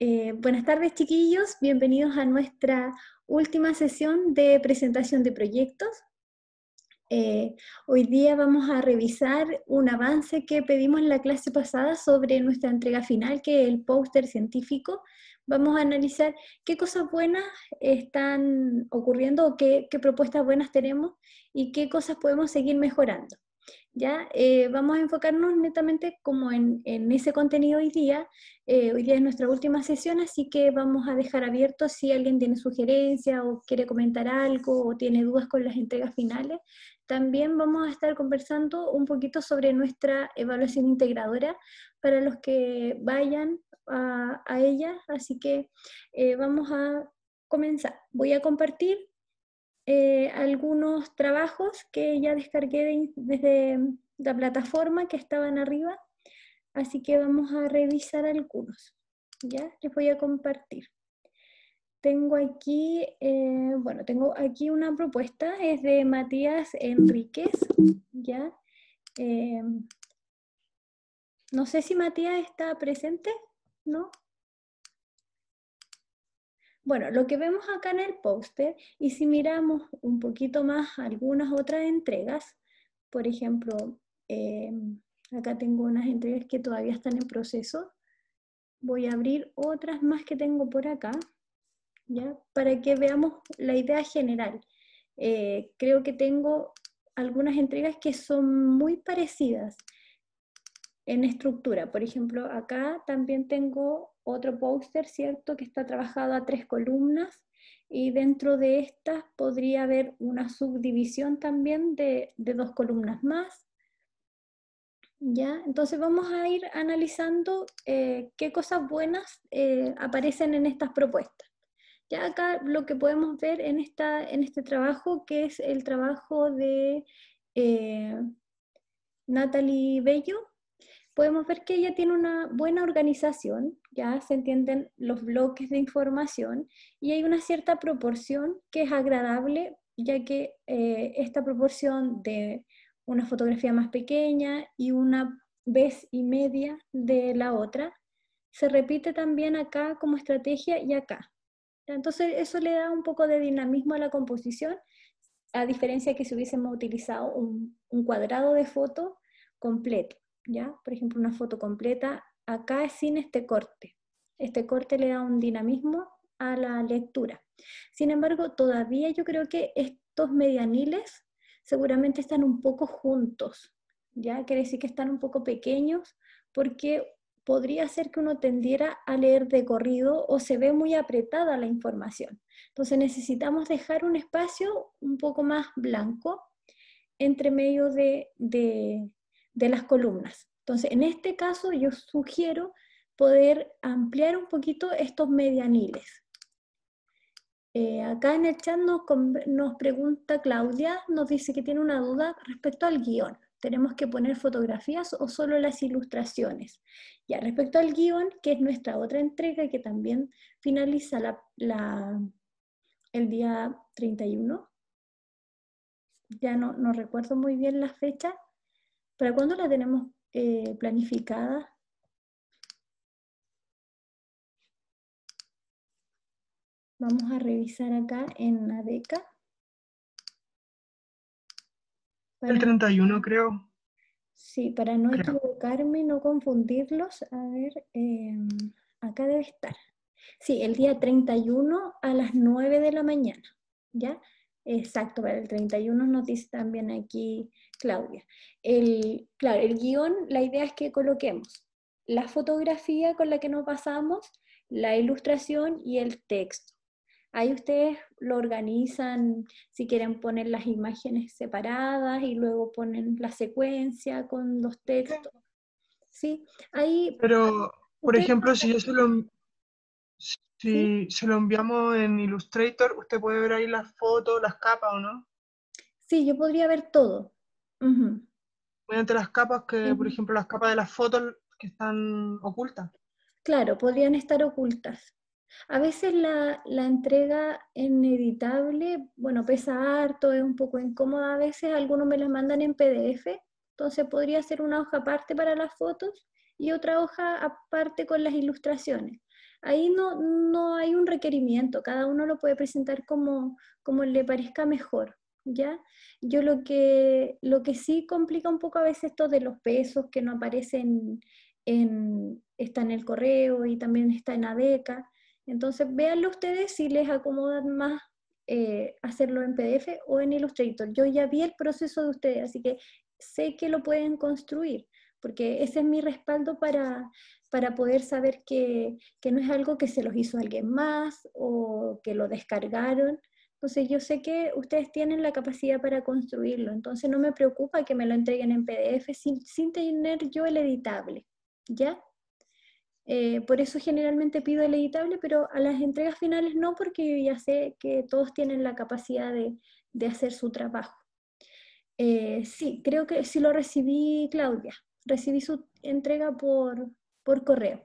Eh, buenas tardes, chiquillos. Bienvenidos a nuestra última sesión de presentación de proyectos. Eh, hoy día vamos a revisar un avance que pedimos en la clase pasada sobre nuestra entrega final, que es el póster científico. Vamos a analizar qué cosas buenas están ocurriendo o qué propuestas buenas tenemos y qué cosas podemos seguir mejorando. ¿ya? Eh, vamos a enfocarnos netamente como en, ese contenido hoy día. Eh, hoy día es nuestra última sesión, así que vamos a dejar abierto si alguien tiene sugerencia o quiere comentar algo o tiene dudas con las entregas finales. También vamos a estar conversando un poquito sobre nuestra evaluación integradora para los que vayan a, ella, así que eh, vamos a comenzar. Voy a compartir eh, algunos trabajos que ya descargué desde la plataforma que estaban arriba, así que vamos a revisar algunos. Ya les voy a compartir. Tengo aquí, eh, bueno, tengo aquí una propuesta, es de Matías Enríquez, ¿ya? Eh, no sé si Matías está presente, ¿no? Bueno, lo que vemos acá en el póster, y si miramos un poquito más algunas otras entregas, por ejemplo, em, acá tengo unas entregas que todavía están en proceso, voy a abrir otras más que tengo por acá, ¿ya? para que veamos la idea general. Eh, creo que tengo algunas entregas que son muy parecidas, en estructura. Por ejemplo, acá también tengo otro póster, ¿cierto?, que está trabajado a tres columnas y dentro de estas podría haber una subdivisión también de, dos columnas más. ¿Ya? Entonces vamos a ir analizando eh, qué cosas buenas eh, aparecen en estas propuestas. Ya acá lo que podemos ver en, esta, en este trabajo, que es el trabajo de eh, Natalie Bello, podemos ver que ella tiene una buena organización, ya se entienden los bloques de información y hay una cierta proporción que es agradable, ya que eh, esta proporción de una fotografía más pequeña y una vez y media de la otra se repite también acá como estrategia y acá. Entonces eso le da un poco de dinamismo a la composición, a diferencia que si hubiésemos utilizado un cuadrado de foto completo. ¿ya? Por ejemplo, una foto completa, acá es sin este corte. Este corte le da un dinamismo a la lectura. Sin embargo, todavía yo creo que estos medianiles seguramente están un poco juntos, ¿ya? Quiere decir que están un poco pequeños porque podría ser que uno tendiera a leer de corrido o se ve muy apretada la información. Entonces necesitamos dejar un espacio un poco más blanco entre medio de, de las columnas. Entonces, en este caso yo sugiero poder ampliar un poquito estos medianiles. Eh, acá en el chat nos, pregunta Claudia, nos dice que tiene una duda respecto al guión. ¿Tenemos que poner fotografías o solo las ilustraciones? Ya, respecto al guión, que es nuestra otra entrega que también finaliza el día 31, ya no, no recuerdo muy bien la fecha, ¿Para cuándo la tenemos eh, planificada? Vamos a revisar acá en la beca. el 31 creo. Sí, para no equivocarme, no confundirlos. A ver, em, acá debe estar. Sí, el día 31 a las 9 de la mañana. ¿Ya? Exacto, para el 31 nos dice también aquí Claudia. El, claro, el guión, la idea es que coloquemos la fotografía con la que nos pasamos, la ilustración y el texto. Ahí ustedes lo organizan, si quieren poner las imágenes separadas y luego ponen la secuencia con los textos. Sí, ahí... Pero, por ejemplo, si yo solo... Si se lo enviamos en Illustrator, usted puede ver ahí las fotos, las capas o no. Sí, yo podría ver todo. Mediante las capas que, por ejemplo, las capas de las fotos que están ocultas. Claro, podrían estar ocultas. A veces la, la, entrega editable, bueno, pesa harto, es un poco incómoda a veces, algunos me las mandan en PDF, entonces podría ser una hoja aparte para las fotos y otra hoja aparte con las ilustraciones ahí no, no hay un requerimiento, cada uno lo puede presentar como, como le parezca mejor. ¿Ya? Yo lo que, lo que sí complica un poco a veces esto de los pesos que no aparecen en, está en el correo y también está en ADECA. Entonces, véanlo ustedes si les acomodan más eh, hacerlo en PDF o en Illustrator. Yo ya vi el proceso de ustedes, así que sé que lo pueden construir, porque ese es mi respaldo para, para poder saber que, no es algo que se los hizo alguien más o que lo descargaron. Entonces yo sé que ustedes tienen la capacidad para construirlo, entonces no me preocupa que me lo entreguen en PDF sin, tener yo el editable, ¿ya? Eh, por eso generalmente pido el editable, pero a las entregas finales no, porque ya sé que todos tienen la capacidad de, hacer su trabajo. Eh, sí, creo que sí lo recibí, Claudia. Recibí su entrega por, por correo.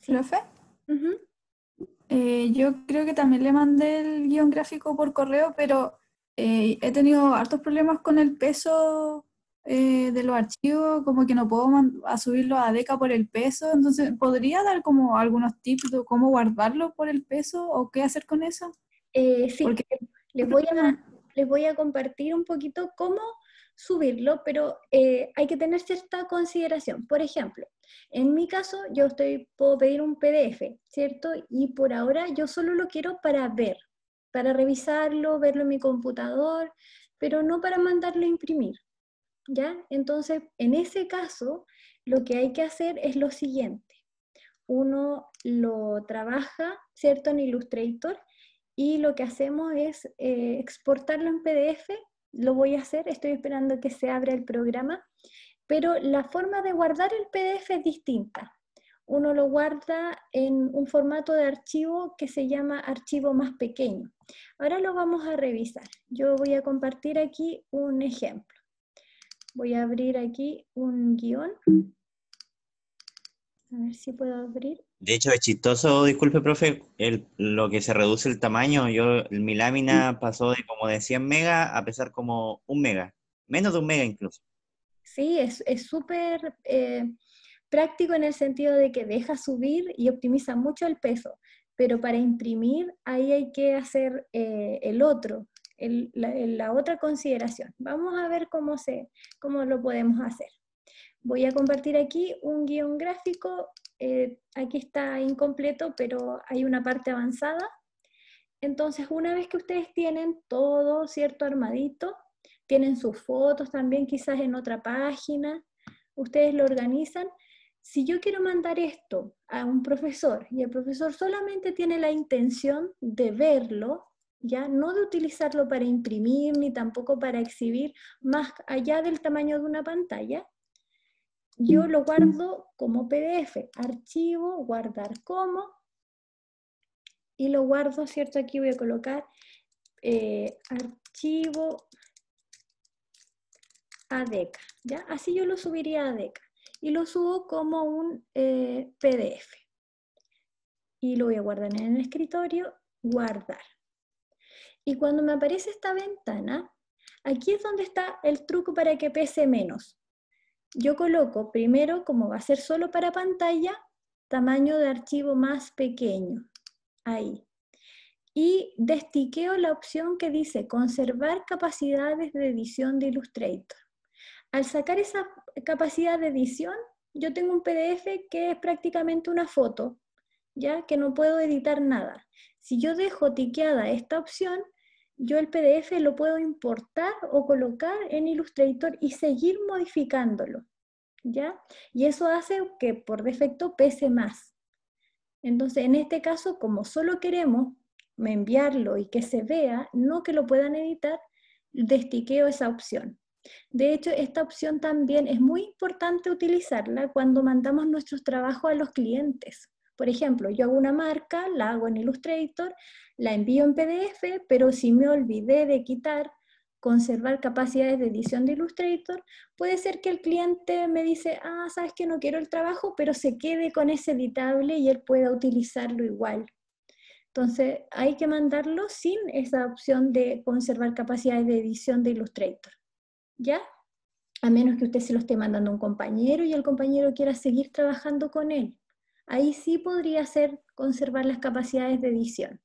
¿Sí? ¿Profe? Eh, yo creo que también le mandé el guión gráfico por correo, pero eh, he tenido hartos problemas con el peso eh, de los archivos, como que no puedo a subirlo a DECA por el peso, entonces ¿podría dar como algunos tips de cómo guardarlo por el peso o qué hacer con eso? sí, Porque... les voy a compartir un poquito cómo subirlo, pero eh, hay que tener cierta consideración. Por ejemplo, en mi caso yo estoy, puedo pedir un PDF, ¿cierto? Y por ahora yo solo lo quiero para ver, para revisarlo, verlo en mi computador, pero no para mandarlo a imprimir. ¿Ya? Entonces, en ese caso, lo que hay que hacer es lo siguiente. Uno lo trabaja, ¿cierto? En Illustrator y lo que hacemos es eh, exportarlo en PDF lo voy a hacer, estoy esperando que se abra el programa, pero la forma de guardar el PDF es distinta. Uno lo guarda en un formato de archivo que se llama archivo más pequeño. Ahora lo vamos a revisar. Yo voy a compartir aquí un ejemplo. Voy a abrir aquí un guión. A ver si puedo abrir de hecho, es chistoso, disculpe, profe, lo que se reduce el tamaño. Yo, mi lámina pasó de como de 100 mega a pesar como un mega, menos de un mega incluso. Sí, es súper eh, práctico en el sentido de que deja subir y optimiza mucho el peso, pero para imprimir ahí hay que hacer eh, el otro, la, otra consideración. Vamos a ver cómo, se, cómo lo podemos hacer. Voy a compartir aquí un guión gráfico eh, aquí está incompleto, pero hay una parte avanzada. Entonces, una vez que ustedes tienen todo, ¿cierto? Armadito, tienen sus fotos también quizás en otra página, ustedes lo organizan. Si yo quiero mandar esto a un profesor y el profesor solamente tiene la intención de verlo, ya no de utilizarlo para imprimir ni tampoco para exhibir más allá del tamaño de una pantalla, yo mm. lo guardo como PDF, archivo, guardar como, y lo guardo, ¿cierto? Aquí voy a colocar eh, archivo ADECA, e ¿ya? Así yo lo subiría a Deca e y lo subo como un eh, PDF. Y lo voy a guardar en el escritorio, guardar. Y cuando me aparece esta ventana, aquí es donde está el truco para que pese menos yo coloco primero, como va a ser solo para pantalla, tamaño de archivo más pequeño, ahí. Y destiqueo la opción que dice conservar capacidades de edición de Illustrator. Al sacar esa capacidad de edición, yo tengo un PDF que es prácticamente una foto, ya que no puedo editar nada. Si yo dejo tiqueada esta opción, yo el PDF lo puedo importar o colocar en Illustrator y seguir modificándolo, ¿ya? Y eso hace que por defecto pese más. Entonces, en este caso, como solo queremos enviarlo y que se vea, no que lo puedan editar, destiqueo esa opción. De hecho, esta opción también es muy importante utilizarla cuando mandamos nuestros trabajos a los clientes. Por ejemplo, yo hago una marca, la hago en Illustrator, la envío en PDF, pero si me olvidé de quitar conservar capacidades de edición de Illustrator, puede ser que el cliente me dice, ah, sabes que no quiero el trabajo, pero se quede con ese editable y él pueda utilizarlo igual. Entonces, hay que mandarlo sin esa opción de conservar capacidades de edición de Illustrator, ¿ya? A menos que usted se lo esté mandando a un compañero y el compañero quiera seguir trabajando con él. Ahí sí podría ser conservar las capacidades de edición.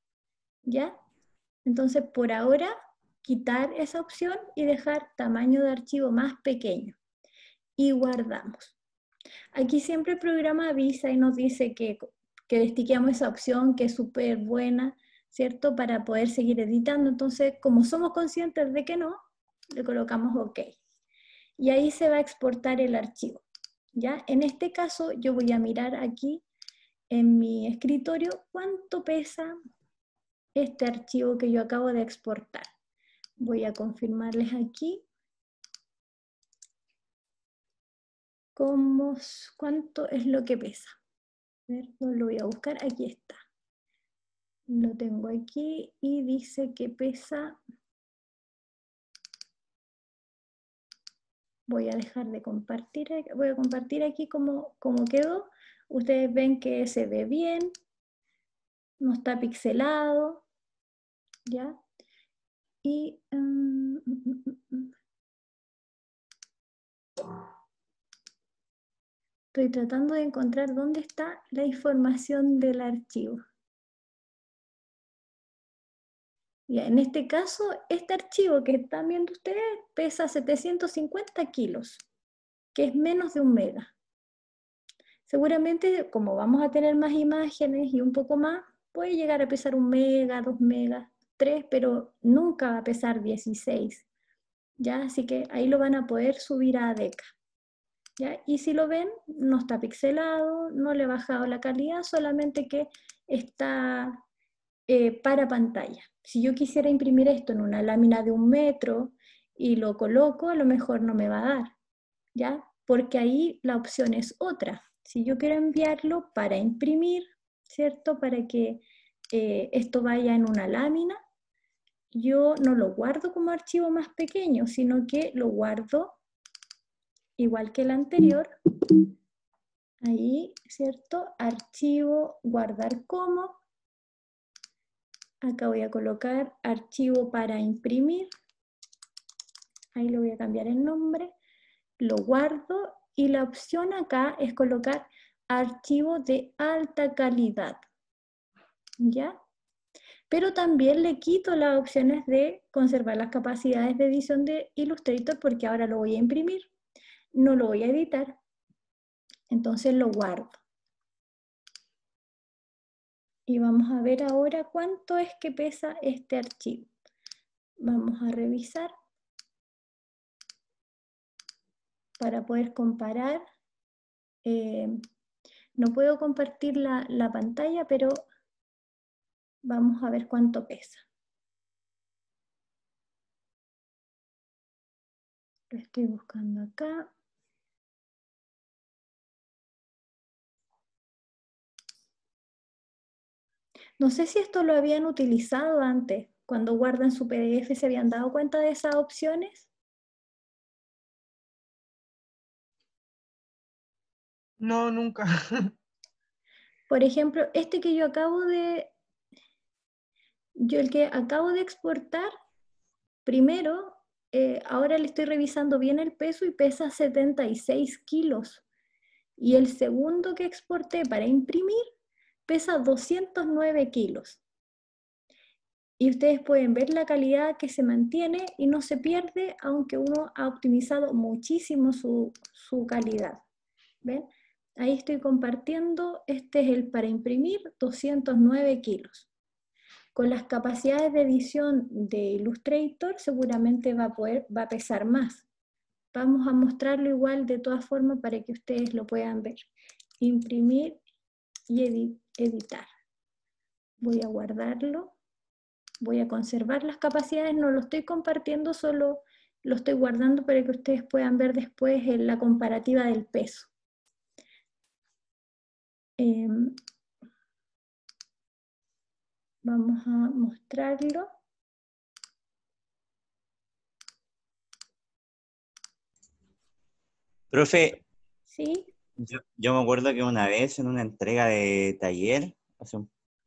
¿ya? Entonces, por ahora, quitar esa opción y dejar tamaño de archivo más pequeño. Y guardamos. Aquí siempre el programa avisa y nos dice que, que destiqueamos esa opción, que es súper buena, ¿cierto? Para poder seguir editando. Entonces, como somos conscientes de que no, le colocamos OK. Y ahí se va a exportar el archivo. ¿ya? En este caso, yo voy a mirar aquí en mi escritorio cuánto pesa este archivo que yo acabo de exportar. Voy a confirmarles aquí. ¿Cuánto es lo que pesa? A ver, no lo voy a buscar. Aquí está. Lo tengo aquí y dice que pesa... Voy a dejar de compartir, voy a compartir aquí cómo quedó. Ustedes ven que se ve bien, no está pixelado, ¿ya? Y mm, mm, mm, estoy tratando de encontrar dónde está la información del archivo. Ya, en este caso, este archivo que están viendo ustedes pesa 750 kilos, que es menos de un mega. Seguramente, como vamos a tener más imágenes y un poco más, puede llegar a pesar un mega, dos megas, 3, pero nunca va a pesar 16. ¿ya? Así que ahí lo van a poder subir a DECA. Y si lo ven, no está pixelado, no le he bajado la calidad, solamente que está eh, para pantalla. Si yo quisiera imprimir esto en una lámina de un metro y lo coloco, a lo mejor no me va a dar, ¿ya? Porque ahí la opción es otra. Si yo quiero enviarlo para imprimir, ¿cierto? Para que eh, esto vaya en una lámina, yo no lo guardo como archivo más pequeño, sino que lo guardo igual que el anterior. Ahí, ¿cierto? Archivo, guardar como. Acá voy a colocar archivo para imprimir. Ahí lo voy a cambiar el nombre. Lo guardo y la opción acá es colocar archivo de alta calidad. ¿Ya? pero también le quito las opciones de conservar las capacidades de edición de Illustrator porque ahora lo voy a imprimir, no lo voy a editar, entonces lo guardo. Y vamos a ver ahora cuánto es que pesa este archivo. Vamos a revisar para poder comparar. Eh, no puedo compartir la, la pantalla, pero Vamos a ver cuánto pesa. Lo estoy buscando acá. No sé si esto lo habían utilizado antes. Cuando guardan su PDF, ¿se habían dado cuenta de esas opciones? No, nunca. Por ejemplo, este que yo acabo de yo el que acabo de exportar, primero, eh, ahora le estoy revisando bien el peso y pesa 76 kilos. Y el segundo que exporté para imprimir pesa 209 kilos. Y ustedes pueden ver la calidad que se mantiene y no se pierde, aunque uno ha optimizado muchísimo su, su calidad. ¿Ven? Ahí estoy compartiendo, este es el para imprimir, 209 kilos. Con las capacidades de edición de Illustrator seguramente va a, pesar más. Vamos a mostrarlo igual de todas formas para que ustedes lo puedan ver. Imprimir y editar. Voy a guardarlo. Voy a conservar las capacidades, no lo estoy compartiendo, solo lo estoy guardando para que ustedes puedan ver después en la comparativa del peso. Em, Vamos a mostrarlo. Profe, ¿Sí? yo, me acuerdo que una vez en una entrega de taller, hace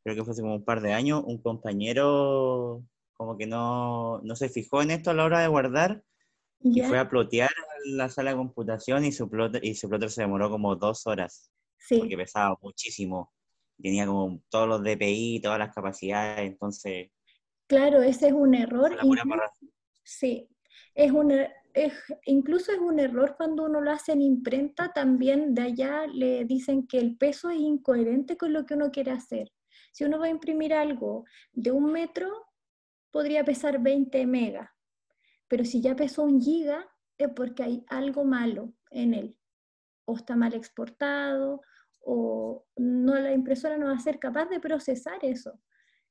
creo que fue hace como un par de años, un compañero como que no, se fijó en esto a la hora de guardar y fue a plotear la sala de computación y su, plot, y su plotter se demoró como dos horas. Porque pesaba muchísimo tenía como todos los DPI, todas las capacidades, entonces... Claro, ese es un error. sí, es un, er-, es, incluso es un error cuando uno lo hace en imprenta, también de allá le dicen que el peso es incoherente con lo que uno quiere hacer. Si uno va a imprimir algo de un metro, podría pesar 20 megas, pero si ya pesó un giga, es porque hay algo malo en él, o está mal exportado, o, no, la impresora no va a ser capaz de procesar eso.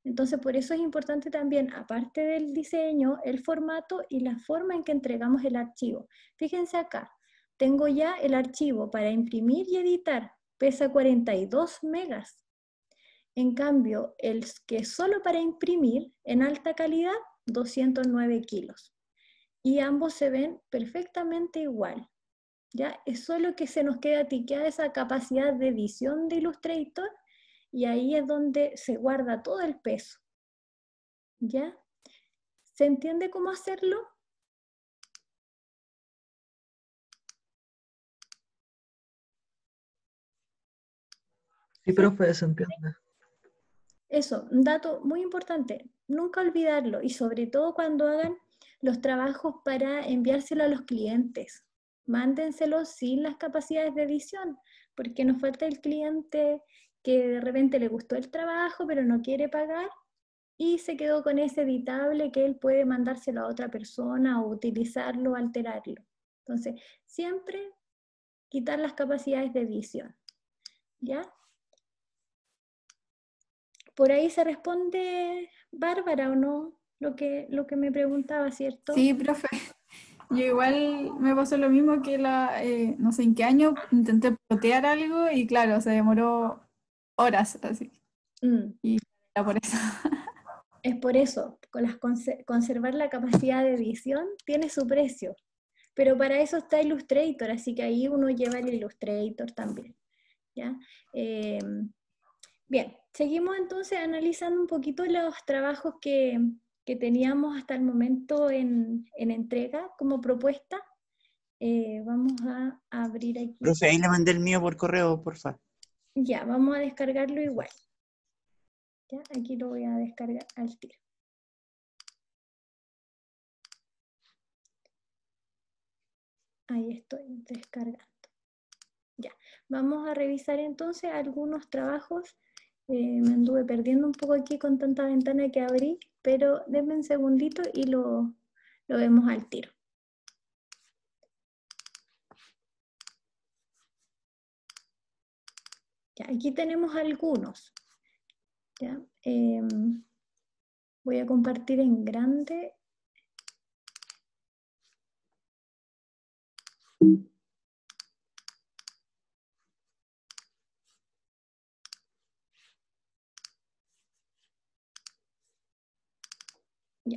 Entonces, por eso es importante también, aparte del diseño, el formato y la forma en que entregamos el archivo. Fíjense acá, tengo ya el archivo para imprimir y editar, pesa 42 megas. En cambio, el que solo para imprimir en alta calidad, 209 kilos. Y ambos se ven perfectamente igual. ¿ya? Es solo que se nos queda tiqueada esa capacidad de edición de Illustrator y ahí es donde se guarda todo el peso, ¿ya? ¿Se entiende cómo hacerlo? Sí, profe, se entiende. Eso, un dato muy importante, nunca olvidarlo y sobre todo cuando hagan los trabajos para enviárselo a los clientes mándenselo sin las capacidades de edición, porque nos falta el cliente que de repente le gustó el trabajo, pero no quiere pagar y se quedó con ese editable que él puede mandárselo a otra persona o utilizarlo, alterarlo. Entonces, siempre quitar las capacidades de edición. ¿Ya? Por ahí se responde Bárbara o no lo que, lo que me preguntaba, ¿cierto? Sí, profe. Y igual me pasó lo mismo que la, eh, no sé en qué año, intenté potear algo y claro, se demoró horas así. Mm. Y era por eso. Es por eso, con las conservar la capacidad de edición tiene su precio, pero para eso está Illustrator, así que ahí uno lleva el Illustrator también. Em, bien, seguimos entonces analizando un poquito los trabajos que, que teníamos hasta el momento en, entrega como propuesta. Eh, vamos a abrir aquí. Profe, ahí le mandé el mío por correo, por favor. Ya, vamos a descargarlo igual. Ya, aquí lo voy a descargar al tiro. Ahí estoy descargando. Ya, vamos a revisar entonces algunos trabajos eh, me anduve perdiendo un poco aquí con tanta ventana que abrí, pero denme un segundito y lo, vemos al tiro. aquí tenemos algunos. Em, voy a compartir en grande.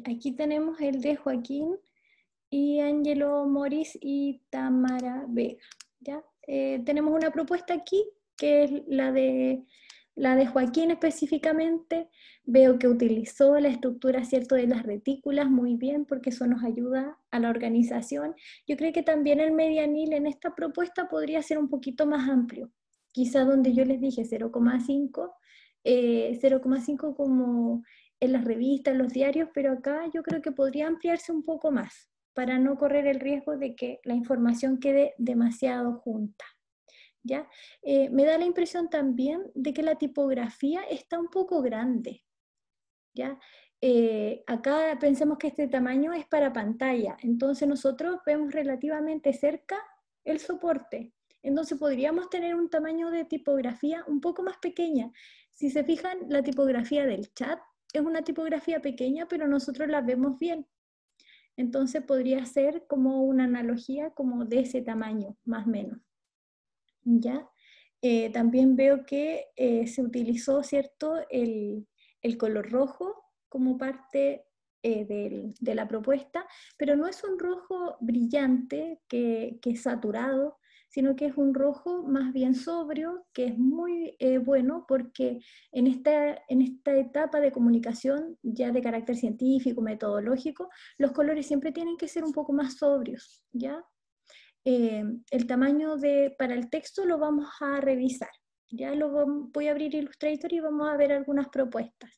Aquí tenemos el de Joaquín y Angelo Moris y Tamara Vega. ¿ya? Eh, tenemos una propuesta aquí, que es la de, la de Joaquín específicamente. Veo que utilizó la estructura ¿cierto? de las retículas muy bien, porque eso nos ayuda a la organización. Yo creo que también el medianil en esta propuesta podría ser un poquito más amplio. Quizá donde yo les dije 0,5, 0,5 eh, como en las revistas, en los diarios, pero acá yo creo que podría ampliarse un poco más para no correr el riesgo de que la información quede demasiado junta. ¿ya? Eh, me da la impresión también de que la tipografía está un poco grande. ¿ya? Eh, acá pensemos que este tamaño es para pantalla, entonces nosotros vemos relativamente cerca el soporte. Entonces podríamos tener un tamaño de tipografía un poco más pequeña. Si se fijan, la tipografía del chat es una tipografía pequeña, pero nosotros la vemos bien. Entonces podría ser como una analogía como de ese tamaño, más o menos. ¿Ya? Eh, también veo que eh, se utilizó, ¿cierto?, el, color rojo como parte eh, de la propuesta, pero no es un rojo brillante que, que es saturado, sino que es un rojo más bien sobrio, que es muy eh, bueno porque en esta, en esta etapa de comunicación ya de carácter científico, metodológico, los colores siempre tienen que ser un poco más sobrios, ¿ya? Eh, el tamaño de, para el texto lo vamos a revisar. Ya lo voy a abrir Illustrator y vamos a ver algunas propuestas.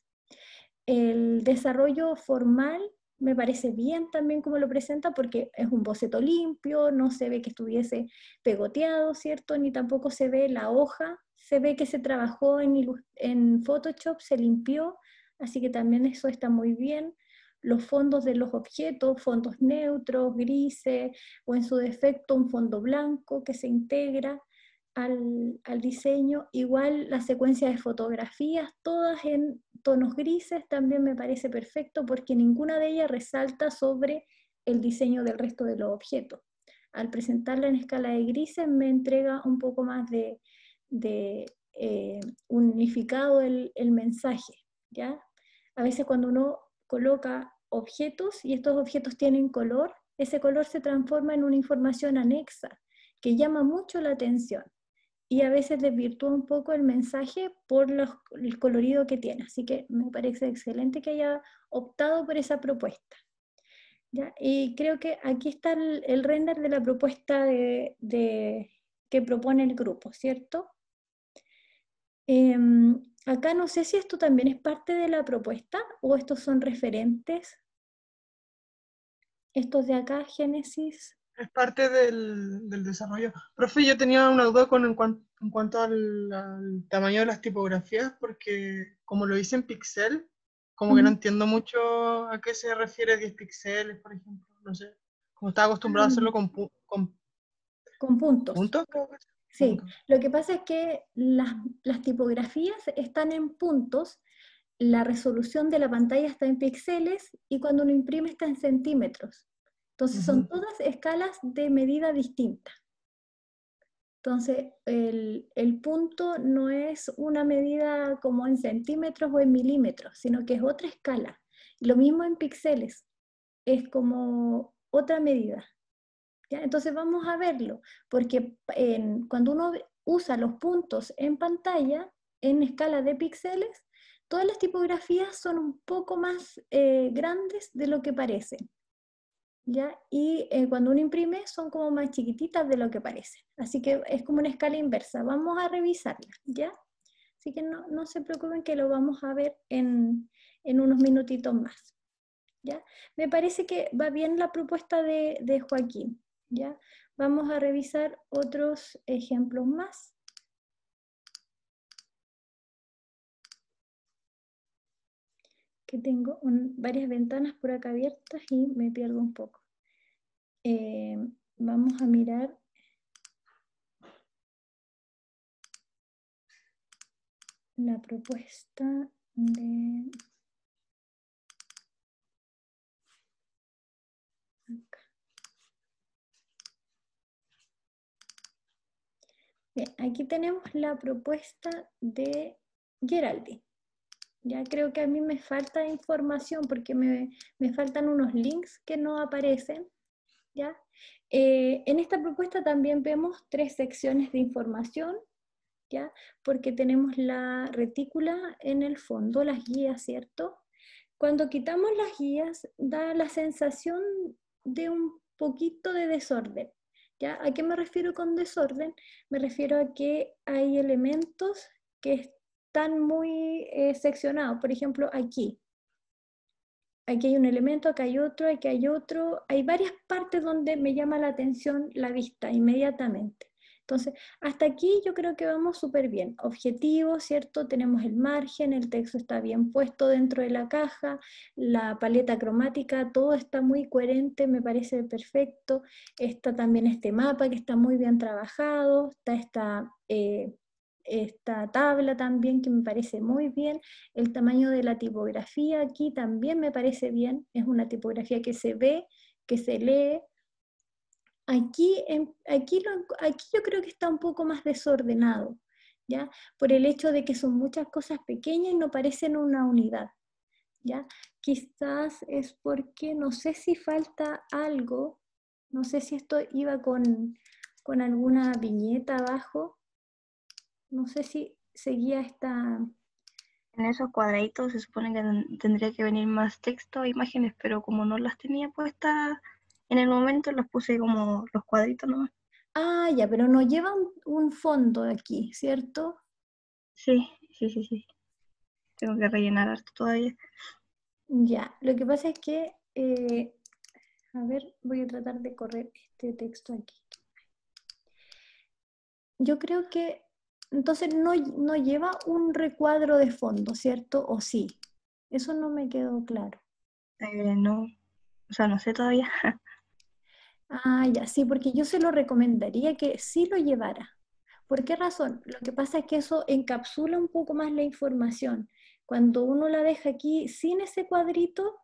El desarrollo formal me parece bien también como lo presenta porque es un boceto limpio, no se ve que estuviese pegoteado, ¿cierto? Ni tampoco se ve la hoja, se ve que se trabajó en, en Photoshop, se limpió, así que también eso está muy bien. Los fondos de los objetos, fondos neutros, grises o en su defecto un fondo blanco que se integra. Al, al, diseño, igual la secuencia de fotografías, todas en tonos grises también me parece perfecto porque ninguna de ellas resalta sobre el diseño del resto de los objetos. Al presentarla en escala de grises me entrega un poco más de, eh, unificado el, el, mensaje. ¿ya? A veces cuando uno coloca objetos y estos objetos tienen color, ese color se transforma en una información anexa que llama mucho la atención y a veces desvirtúa un poco el mensaje por el colorido que tiene. Así que me parece excelente que haya optado por esa propuesta. Y creo que aquí está el, render de la propuesta que propone el grupo, ¿cierto? Em, acá no sé si esto también es parte de la propuesta o estos son referentes. Estos de acá, Génesis, es parte del, del, desarrollo. Profe, yo tenía una duda con, en, cuanto al, tamaño de las tipografías, porque como lo hice en pixel, como que no entiendo mucho a qué se refiere 10 píxeles, por ejemplo, no sé. Como estaba acostumbrado a ah. hacerlo con, con, con puntos. ¿Puntos? Sí, lo que pasa es que las, tipografías están en puntos, la resolución de la pantalla está en píxeles y cuando uno imprime está en centímetros. Entonces son todas escalas de medida distinta. Entonces el, punto no es una medida como en centímetros o en milímetros, sino que es otra escala. Lo mismo en píxeles, es como otra medida. Entonces vamos a verlo, porque cuando uno usa los puntos en pantalla, en escala de píxeles, todas las tipografías son un poco más eh, grandes de lo que parecen. ¿ya? Y eh, cuando uno imprime son como más chiquititas de lo que parece. Así que es como una escala inversa. Vamos a revisarla, ¿ya? Así que no, se preocupen que lo vamos a ver en, en, unos minutitos más. ¿Ya? Me parece que va bien la propuesta de, de Joaquín. ¿ya? Vamos a revisar otros ejemplos más. tengo varias ventanas por acá abiertas y me pierdo un poco. Eh, vamos a mirar. La propuesta de... aquí tenemos la propuesta de Geraldi ya creo que a mí me falta información porque me, me faltan unos links que no aparecen. ¿ya? Eh, en esta propuesta también vemos tres secciones de información, ¿ya? porque tenemos la retícula en el fondo, las guías, ¿cierto? Cuando quitamos las guías da la sensación de un poquito de desorden. ¿ya? ¿A qué me refiero con desorden? Me refiero a que hay elementos que están muy eh, seccionados. Por ejemplo, aquí. Aquí hay un elemento, acá hay otro, aquí hay otro. Hay varias partes donde me llama la atención la vista inmediatamente. Entonces, hasta aquí yo creo que vamos súper bien. Objetivo, ¿cierto? Tenemos el margen, el texto está bien puesto dentro de la caja, la paleta cromática, todo está muy coherente, me parece perfecto. Está también este mapa que está muy bien trabajado, está esta eh, esta tabla también que me parece muy bien, el tamaño de la tipografía aquí también me parece bien, es una tipografía que se ve, que se lee. Aquí, aquí, yo creo que está un poco más desordenado, ¿ya? Por el hecho de que son muchas cosas pequeñas y no parecen una unidad, ¿ya? Quizás es porque no sé si falta algo, no sé si esto iba con, con alguna viñeta abajo, no sé si seguía esta... En esos cuadraditos se supone que tendría que venir más texto e imágenes, pero como no las tenía puestas en el momento, las puse como los cuadritos nomás. Ah, ya, pero nos llevan un fondo de aquí, ¿cierto? Sí, sí, sí, sí. Tengo que rellenar harto todavía. Ya, lo que pasa es que, eh, a ver, voy a tratar de correr este texto aquí. Yo creo que entonces no, lleva un recuadro de fondo, ¿cierto? ¿O sí? Eso no me quedó claro. no, o sea, no sé todavía. ah, ya, sí, porque yo se lo recomendaría que sí lo llevara. ¿Por qué razón? Lo que pasa es que eso encapsula un poco más la información. Cuando uno la deja aquí sin ese cuadrito,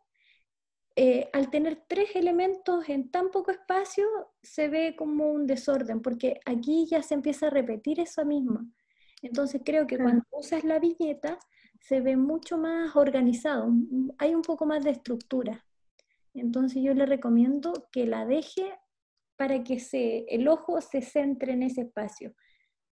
eh, al tener tres elementos en tan poco espacio, se ve como un desorden, porque aquí ya se empieza a repetir eso mismo. Entonces creo que cuando usas la viñeta se ve mucho más organizado, mm, hay un poco más de estructura. Entonces yo le recomiendo que la deje para que el ojo se centre en ese espacio.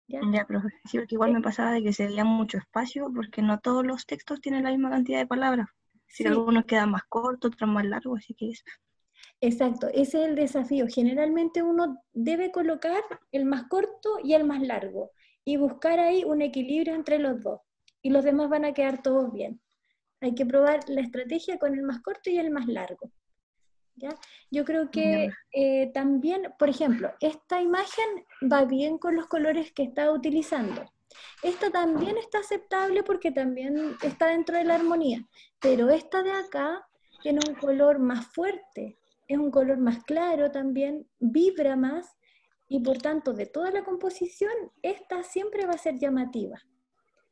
porque igual me pasaba de que se veía mucho espacio porque no todos los textos tienen la misma cantidad de palabras. Si algunos quedan más cortos, otros más largos, así que Exacto, ese es el desafío. Generalmente uno debe colocar el más corto y el más largo y buscar ahí un equilibrio entre los dos. Y los demás van a quedar todos bien. Hay que probar la estrategia con el más corto y el más largo. ¿ya? Yo creo que eh, también, por ejemplo, esta imagen va bien con los colores que está utilizando. Esta también está aceptable porque también está dentro de la armonía, pero esta de acá tiene un color más fuerte, es un color más claro también, vibra más, y por tanto de toda la composición, esta siempre va a ser llamativa.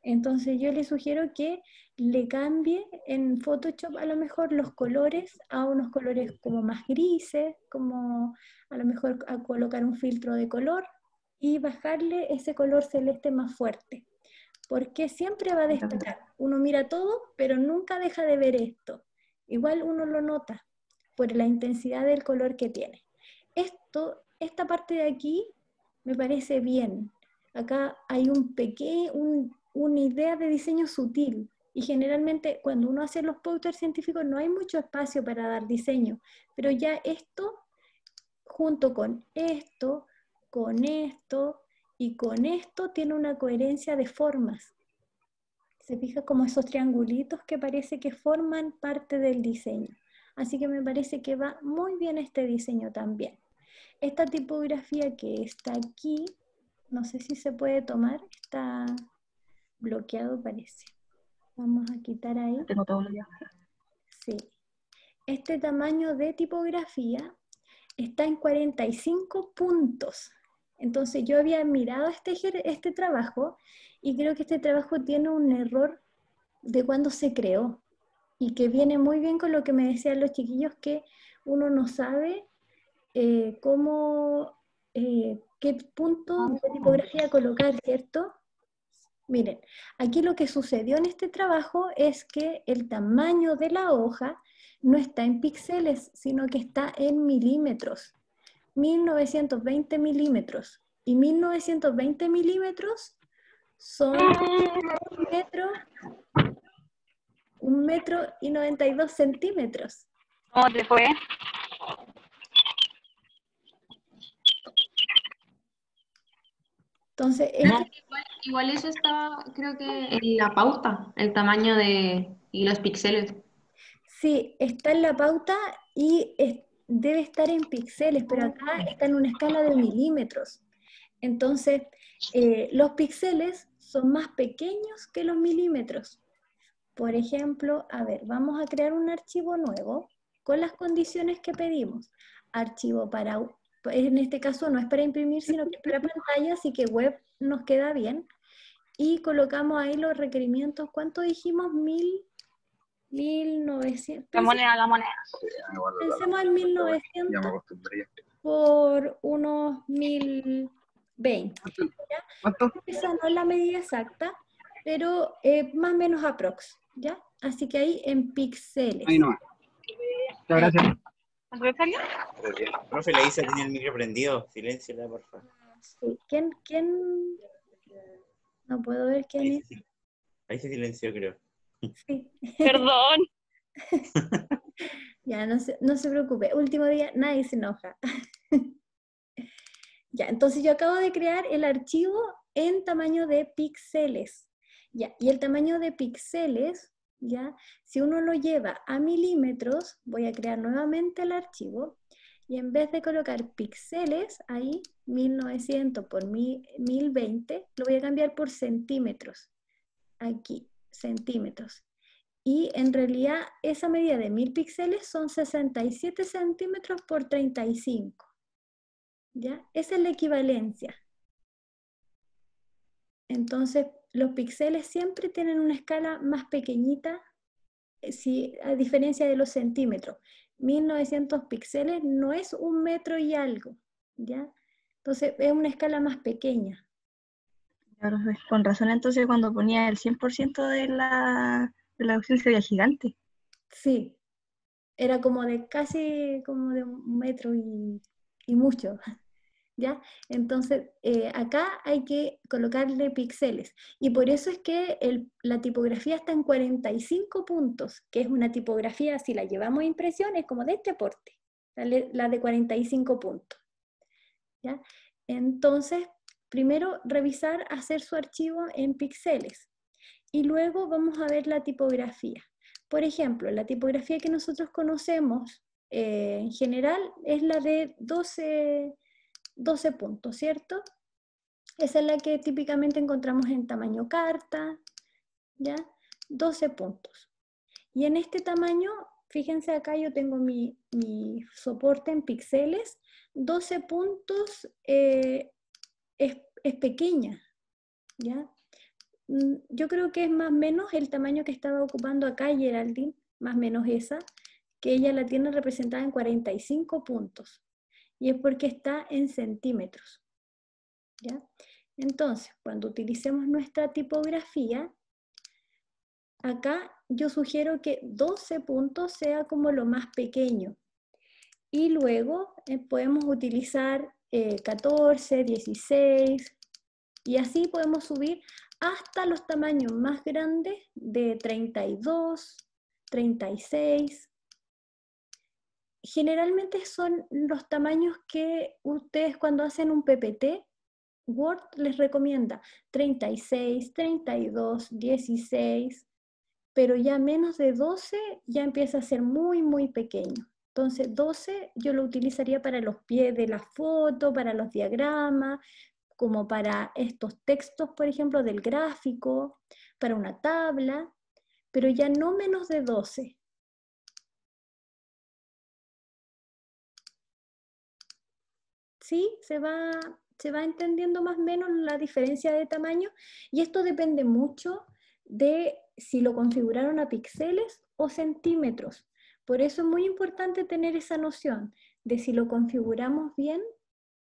Entonces yo le sugiero que le cambie en Photoshop a lo mejor los colores a unos colores como más grises, como a lo mejor a colocar un filtro de color y bajarle ese color celeste más fuerte. Porque siempre va a destacar. Uno mira todo, pero nunca deja de ver esto. Igual uno lo nota por la intensidad del color que tiene. Esto esta parte de aquí me parece bien. Acá hay un pequeño, una idea de diseño sutil. Y generalmente cuando uno hace los posters científicos no hay mucho espacio para dar diseño, pero ya esto, junto con esto, con esto y con esto, tiene una coherencia de formas. Se fija como esos triangulitos que parece que forman parte del diseño. Así que me parece que va muy bien este diseño también. Esta tipografía que está aquí, no sé si se puede tomar, está bloqueado parece. Vamos a quitar ahí. Tengo todo Sí. Este tamaño de tipografía está en 45 puntos. Entonces yo había mirado este, este trabajo y creo que este trabajo tiene un error de cuando se creó y que viene muy bien con lo que me decían los chiquillos que uno no sabe eh, cómo, eh, qué punto de tipografía colocar, ¿cierto? Miren, aquí lo que sucedió en este trabajo es que el tamaño de la hoja no está en píxeles, sino que está en milímetros. 1920 milímetros. Y 1920 milímetros son un metro, metro y 92 centímetros. ¿Cómo te fue? Entonces, igual, eso estaba, creo que en la pauta, el tamaño de y los píxeles. Sí, está en la pauta y debe estar en píxeles, pero acá está en una escala de milímetros. Entonces, eh, los píxeles son más pequeños que los milímetros. Por ejemplo, a ver, vamos a crear un archivo nuevo con las condiciones que pedimos. Archivo para en este caso no es para imprimir, sino que es para pantalla, así que web nos queda bien. Y colocamos ahí los requerimientos, ¿cuánto dijimos? Mil... 1900. La moneda, la moneda. Pensemos en 1900 por unos 1020. ¿Cuánto? Esa no es la medida exacta, pero eh, más o menos aprox, ¿ya? Así que ahí en píxeles. Muchas gracias. ¿Rosario? Profe, la Isa tiene el micro prendido. Silencio, por favor. ¿Quién, ¿Quién? No puedo ver quién es. ahí se silenció, creo. Sí. Perdón. ya, no se, no se preocupe. Último día, nadie se enoja. ya, entonces yo acabo de crear el archivo en tamaño de píxeles. Ya, y el tamaño de píxeles si uno lo lleva a milímetros, voy a crear nuevamente el archivo y en vez de colocar píxeles ahí, 1900 por 1020, lo voy a cambiar por centímetros. Aquí, centímetros. Y en realidad esa medida de 1000 píxeles son 67 centímetros por 35. ¿Ya? Esa es la equivalencia. Entonces, los píxeles siempre tienen una escala más pequeñita, eh, si, a diferencia de los centímetros. 1900 píxeles no es un metro y algo, ¿ya? Entonces es una escala más pequeña. Con razón, entonces cuando ponía el 100% de la, de opción sería gigante. Sí, era como de casi como de un metro y, y mucho. ¿Ya? Entonces, eh, acá hay que colocarle píxeles. Y por eso es que la tipografía está en 45 puntos, que es una tipografía, si la llevamos a impresión, es como de este aporte la de 45 puntos. Entonces, primero revisar, hacer su archivo en píxeles. Y luego vamos a ver la tipografía. Por ejemplo, la tipografía que nosotros conocemos eh, en general es la de 12 12 puntos, ¿cierto? Esa es la que típicamente encontramos en tamaño carta, ¿ya? 12 puntos. Y en este tamaño, fíjense acá, yo tengo mi, soporte en píxeles, 12 puntos eh, es, es pequeña, ¿ya? Mm, yo creo que es más o menos el tamaño que estaba ocupando acá Geraldine, más o menos esa, que ella la tiene representada en 45 puntos y es porque está en centímetros. ¿ya? Entonces, cuando utilicemos nuestra tipografía, acá yo sugiero que 12 puntos sea como lo más pequeño. Y luego eh, podemos utilizar 14, eh, 16, y así podemos subir hasta los tamaños más grandes de 32, 36, generalmente son los tamaños que ustedes cuando hacen un PPT, Word les recomienda 36, 32, 16, pero ya menos de 12 ya empieza a ser muy, muy pequeño. Entonces, 12 yo lo utilizaría para los pies de la foto, para los diagramas, como para estos textos, por ejemplo, del gráfico, para una tabla, pero ya no menos de 12. ¿sí? Se va, se va entendiendo más o menos la diferencia de tamaño y esto depende mucho de si lo configuraron a píxeles o centímetros. Por eso es muy importante tener esa noción de si lo configuramos bien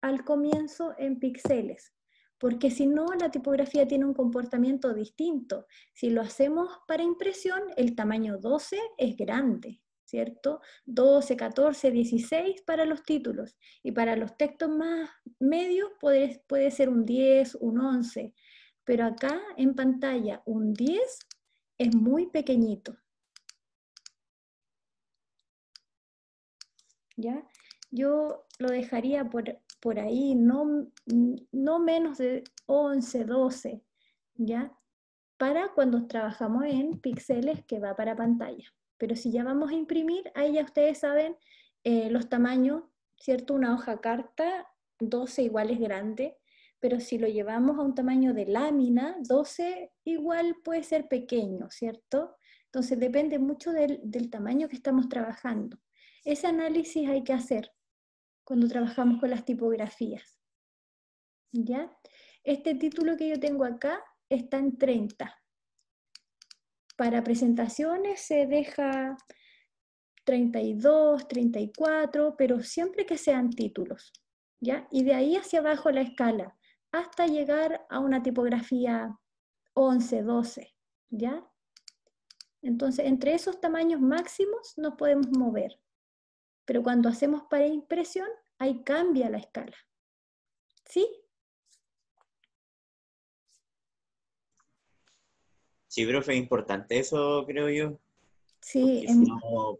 al comienzo en píxeles, porque si no, la tipografía tiene un comportamiento distinto. Si lo hacemos para impresión, el tamaño 12 es grande, ¿cierto? 12, 14, 16 para los títulos. Y para los textos más medios puede, puede ser un 10, un 11. Pero acá en pantalla un 10 es muy pequeñito. ¿Ya? Yo lo dejaría por, por ahí, no, no menos de 11, 12, ¿ya? Para cuando trabajamos en píxeles que va para pantalla. Pero si ya vamos a imprimir, ahí ya ustedes saben eh, los tamaños, ¿cierto? Una hoja carta, 12 igual es grande, pero si lo llevamos a un tamaño de lámina, 12 igual puede ser pequeño, ¿cierto? Entonces depende mucho del, del tamaño que estamos trabajando. Ese análisis hay que hacer cuando trabajamos con las tipografías. ¿Ya? Este título que yo tengo acá está en 30. Para presentaciones se deja 32, 34, pero siempre que sean títulos, ¿ya? Y de ahí hacia abajo la escala, hasta llegar a una tipografía 11, 12, ¿ya? Entonces, entre esos tamaños máximos nos podemos mover, pero cuando hacemos para impresión, ahí cambia la escala, ¿sí? Sí, profe, es importante eso, creo yo. Sí.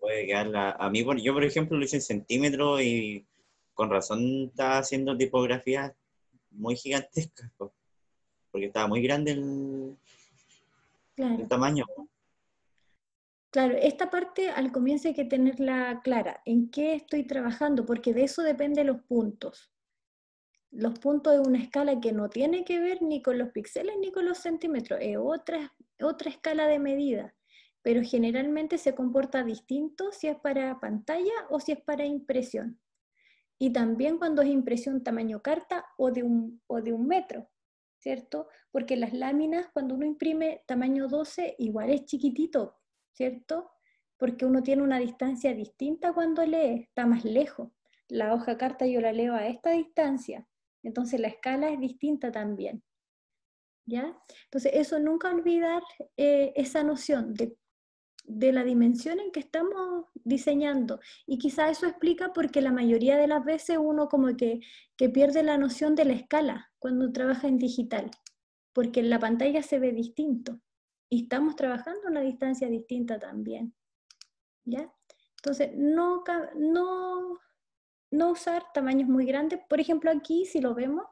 puede quedar A mí, bueno, yo, por ejemplo, lo hice en centímetros y con razón estaba haciendo tipografías muy gigantescas, porque estaba muy grande el, el tamaño. Claro, esta parte al comienzo hay que tenerla clara, en qué estoy trabajando, porque de eso dependen los puntos los puntos de una escala que no tiene que ver ni con los píxeles ni con los centímetros, es otra, escala de medida, pero generalmente se comporta distinto si es para pantalla o si es para impresión. Y también cuando es impresión tamaño carta o de un, o de un metro, ¿cierto? Porque las láminas, cuando uno imprime tamaño 12, igual es chiquitito, ¿cierto? Porque uno tiene una distancia distinta cuando lee, está más lejos. La hoja carta yo la leo a esta distancia, entonces la escala es distinta también. ¿Ya? Entonces eso nunca olvidar eh, esa noción de, la dimensión en que estamos diseñando. Y quizá eso explica porque la mayoría de las veces uno como que, pierde la noción de la escala cuando trabaja en digital, porque en la pantalla se ve distinto. Y estamos trabajando una distancia distinta también. ¿Ya? Entonces, no, no no usar tamaños muy grandes. Por ejemplo, aquí, si lo vemos,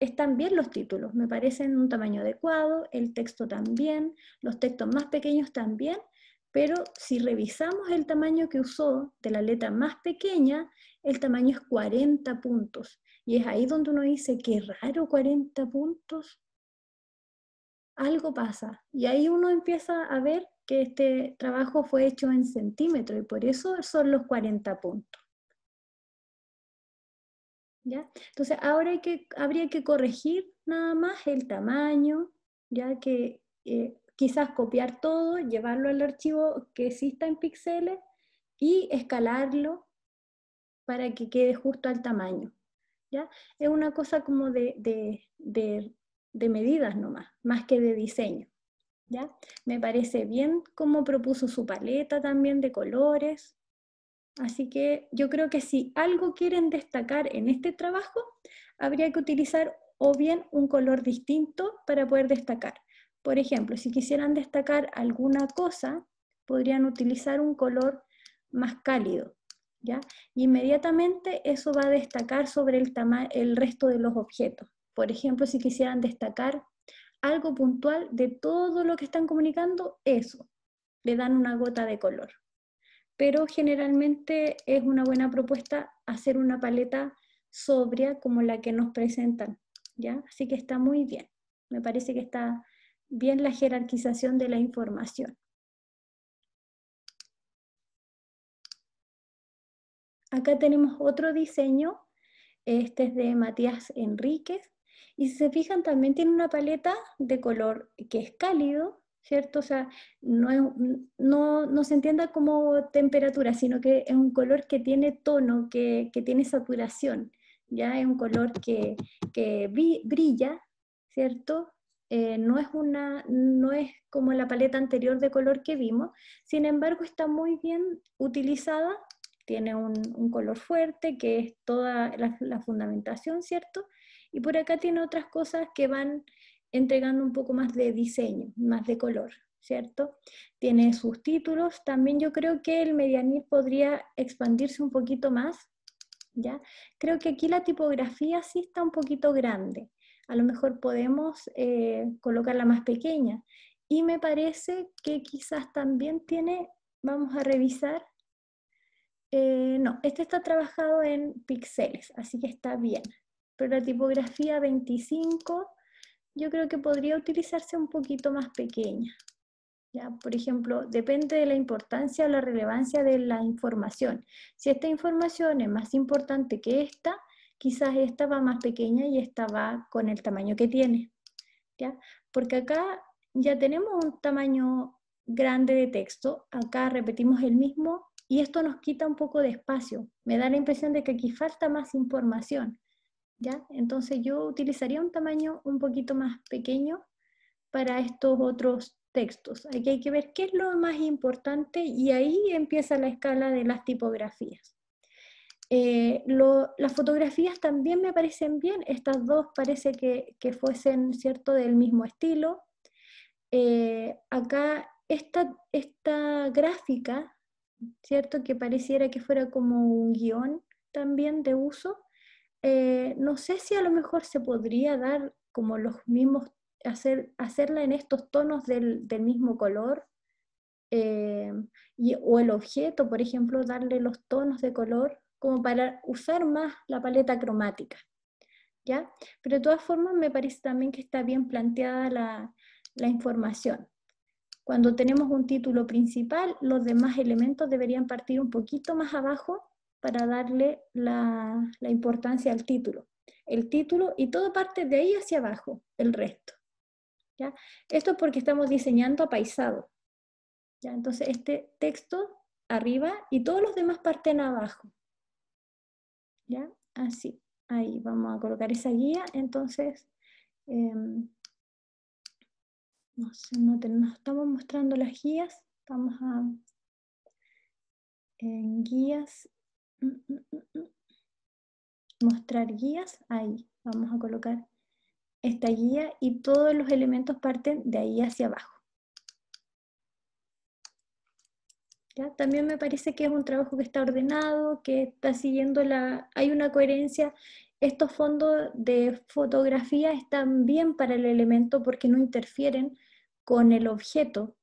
están bien los títulos, me parecen un tamaño adecuado, el texto también, los textos más pequeños también, pero si revisamos el tamaño que usó de la letra más pequeña, el tamaño es 40 puntos. Y es ahí donde uno dice, qué raro 40 puntos. Algo pasa. Y ahí uno empieza a ver que este trabajo fue hecho en centímetro y por eso son los 40 puntos. Entonces, ahora habría que corregir nada más el tamaño, ya que eh, quizás copiar todo, llevarlo al archivo que exista en píxeles y escalarlo para que quede justo al tamaño. ¿ya? Es una cosa como de, medidas nomás, más que de diseño. ¿ya? Me parece bien cómo propuso su paleta también de colores, Así que yo creo que si algo quieren destacar en este trabajo, habría que utilizar o bien un color distinto para poder destacar. Por ejemplo, si quisieran destacar alguna cosa, podrían utilizar un color más cálido. ¿ya? Inmediatamente eso va a destacar sobre el resto de los objetos. Por ejemplo, si quisieran destacar algo puntual de todo lo que están comunicando, eso, le dan una gota de color pero generalmente es una buena propuesta hacer una paleta sobria como la que nos presentan, ¿ya? Así que está muy bien. Me parece que está bien la jerarquización de la información. Acá tenemos otro diseño, este es de Matías Enríquez, y si se fijan también tiene una paleta de color que es cálido, ¿cierto? O sea, no, no, se entienda como temperatura, sino que es un color que tiene tono, que, tiene saturación, ¿ya? Es un color que, que brilla, ¿cierto? Eh, no, es una, no es como la paleta anterior de color que vimos, sin embargo está muy bien utilizada, tiene un, color fuerte, que es toda la, la fundamentación, ¿cierto? Y por acá tiene otras cosas que van entregando un poco más de diseño, más de color, ¿cierto? Tiene sus títulos. También yo creo que el medianil podría expandirse un poquito más, ¿ya? Creo que aquí la tipografía sí está un poquito grande. A lo mejor podemos eh, colocarla más pequeña. Y me parece que quizás también tiene, vamos a revisar, eh, no, este está trabajado en píxeles, así que está bien. Pero la tipografía 25 yo creo que podría utilizarse un poquito más pequeña. ¿ya? Por ejemplo, depende de la importancia o la relevancia de la información. Si esta información es más importante que esta, quizás esta va más pequeña y esta va con el tamaño que tiene. ¿ya? Porque acá ya tenemos un tamaño grande de texto, acá repetimos el mismo y esto nos quita un poco de espacio. Me da la impresión de que aquí falta más información. Entonces yo utilizaría un tamaño un poquito más pequeño para estos otros textos. Aquí hay que ver qué es lo más importante y ahí empieza la escala de las tipografías. Eh, las fotografías también me parecen bien, estas dos parece que, fuesen cierto del mismo estilo. Eh, acá esta, esta gráfica, cierto que pareciera que fuera como un guión también de uso, eh, no sé si a lo mejor se podría dar como los mismos, hacerla en estos tonos del, mismo color, eh, o el objeto, por ejemplo, darle los tonos de color como para usar más la paleta cromática. ¿ya? Pero de todas formas me parece también que está bien planteada la, la información. Cuando tenemos un título principal, los demás elementos deberían partir un poquito más abajo para darle la, importancia al título. El título y todo parte de ahí hacia abajo, el resto. ¿ya? Esto porque estamos diseñando paisado. ¿ya? Entonces este texto arriba y todos los demás parten abajo. ¿Ya? Así. Ahí vamos a colocar esa guía. Entonces, em, no sé, no, tenemos, estamos mostrando las guías. Vamos a en guías Mm, mm, mm, Mostrar guías, ahí vamos a colocar esta guía y todos los elementos parten de ahí hacia abajo. También me parece que es un trabajo que está ordenado, que está siguiendo la... Hay una coherencia. Estos fondos de fotografía están bien para el elemento porque no interfieren con el objeto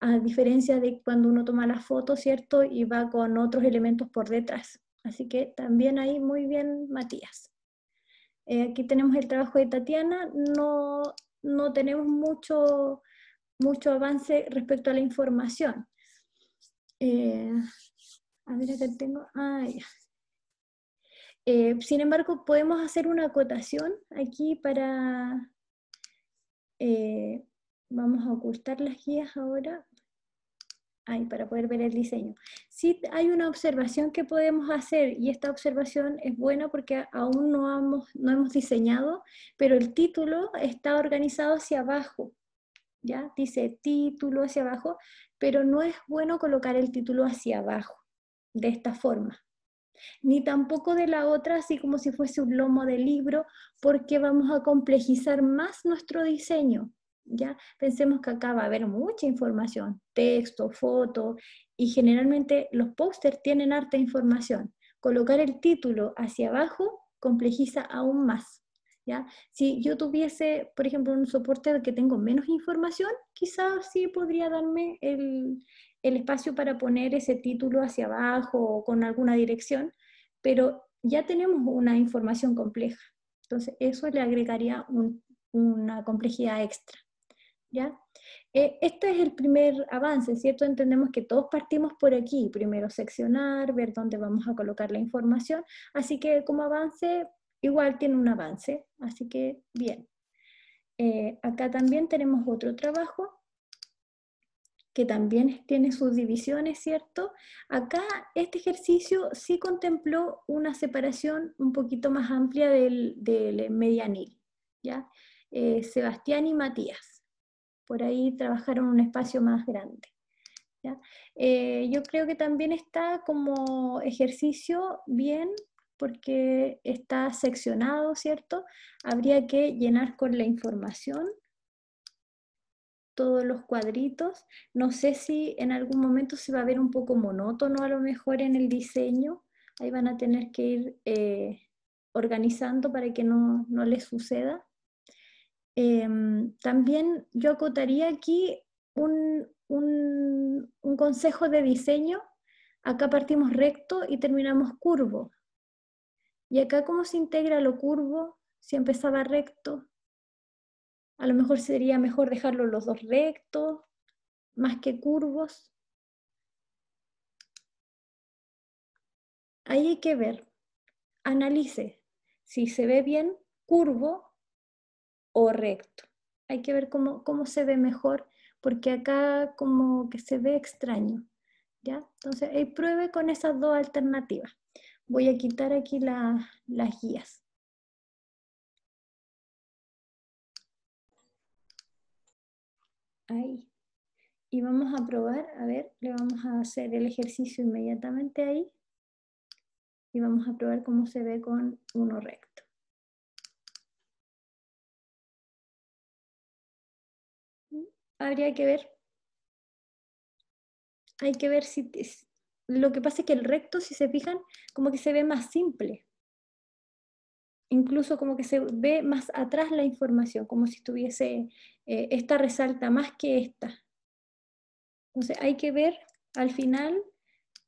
a diferencia de cuando uno toma la foto, ¿cierto? Y va con otros elementos por detrás. Así que también ahí muy bien, Matías. Eh, aquí tenemos el trabajo de Tatiana, no, no tenemos mucho, mucho avance respecto a la información. Eh, a ver, tengo. Ah, eh, sin embargo, podemos hacer una acotación aquí para, Vamos a ocultar las guías ahora ahí para poder ver el diseño. Sí hay una observación que podemos hacer y esta observación es buena porque aún no hemos, no hemos diseñado, pero el título está organizado hacia abajo. ¿Ya? Dice título hacia abajo, pero no es bueno colocar el título hacia abajo de esta forma. Ni tampoco de la otra, así como si fuese un lomo de libro, porque vamos a complejizar más nuestro diseño ya pensemos que acá va a haber mucha información, texto, foto, y generalmente los pósters tienen harta información. Colocar el título hacia abajo complejiza aún más. ¿ya? Si yo tuviese, por ejemplo, un soporte que tengo menos información, quizás sí podría darme el, espacio para poner ese título hacia abajo o con alguna dirección, pero ya tenemos una información compleja. Entonces, eso le agregaría una complejidad extra. ¿ya? Eh, este es el primer avance, ¿cierto? Entendemos que todos partimos por aquí, primero seccionar, ver dónde vamos a colocar la información, así que como avance, igual tiene un avance, así que bien. Eh, acá también tenemos otro trabajo que también tiene sus divisiones, ¿cierto? Acá este ejercicio sí contempló una separación un poquito más amplia del, medianil, ¿ya? Eh, Sebastián y Matías por ahí trabajar en un espacio más grande. Eh, yo creo que también está como ejercicio bien porque está seccionado, ¿cierto? Habría que llenar con la información todos los cuadritos. No sé si en algún momento se va a ver un poco monótono a lo mejor en el diseño. Ahí van a tener que ir eh, organizando para que no, no les suceda. Em, también yo acotaría aquí un, un, consejo de diseño. Acá partimos recto y terminamos curvo. Y acá cómo se integra lo curvo, si empezaba recto, a lo mejor sería mejor dejarlo los dos rectos, más que curvos. Ahí hay que ver, analice. Si se ve bien curvo, recto. Hay que ver cómo, se ve mejor, porque acá como que se ve extraño. ¿ya? Entonces, ahí pruebe con esas dos alternativas. Voy a quitar aquí las guías. Ahí. Y vamos a probar, a ver, le vamos a hacer el ejercicio inmediatamente ahí. Y vamos a probar cómo se ve con uno recto. habría que ver. Hay que ver si... Lo que pasa es que el recto, si se fijan, como que se ve más simple. Incluso como que se ve más atrás la información, como si estuviese, eh, esta resalta más que esta. Entonces hay que ver al final,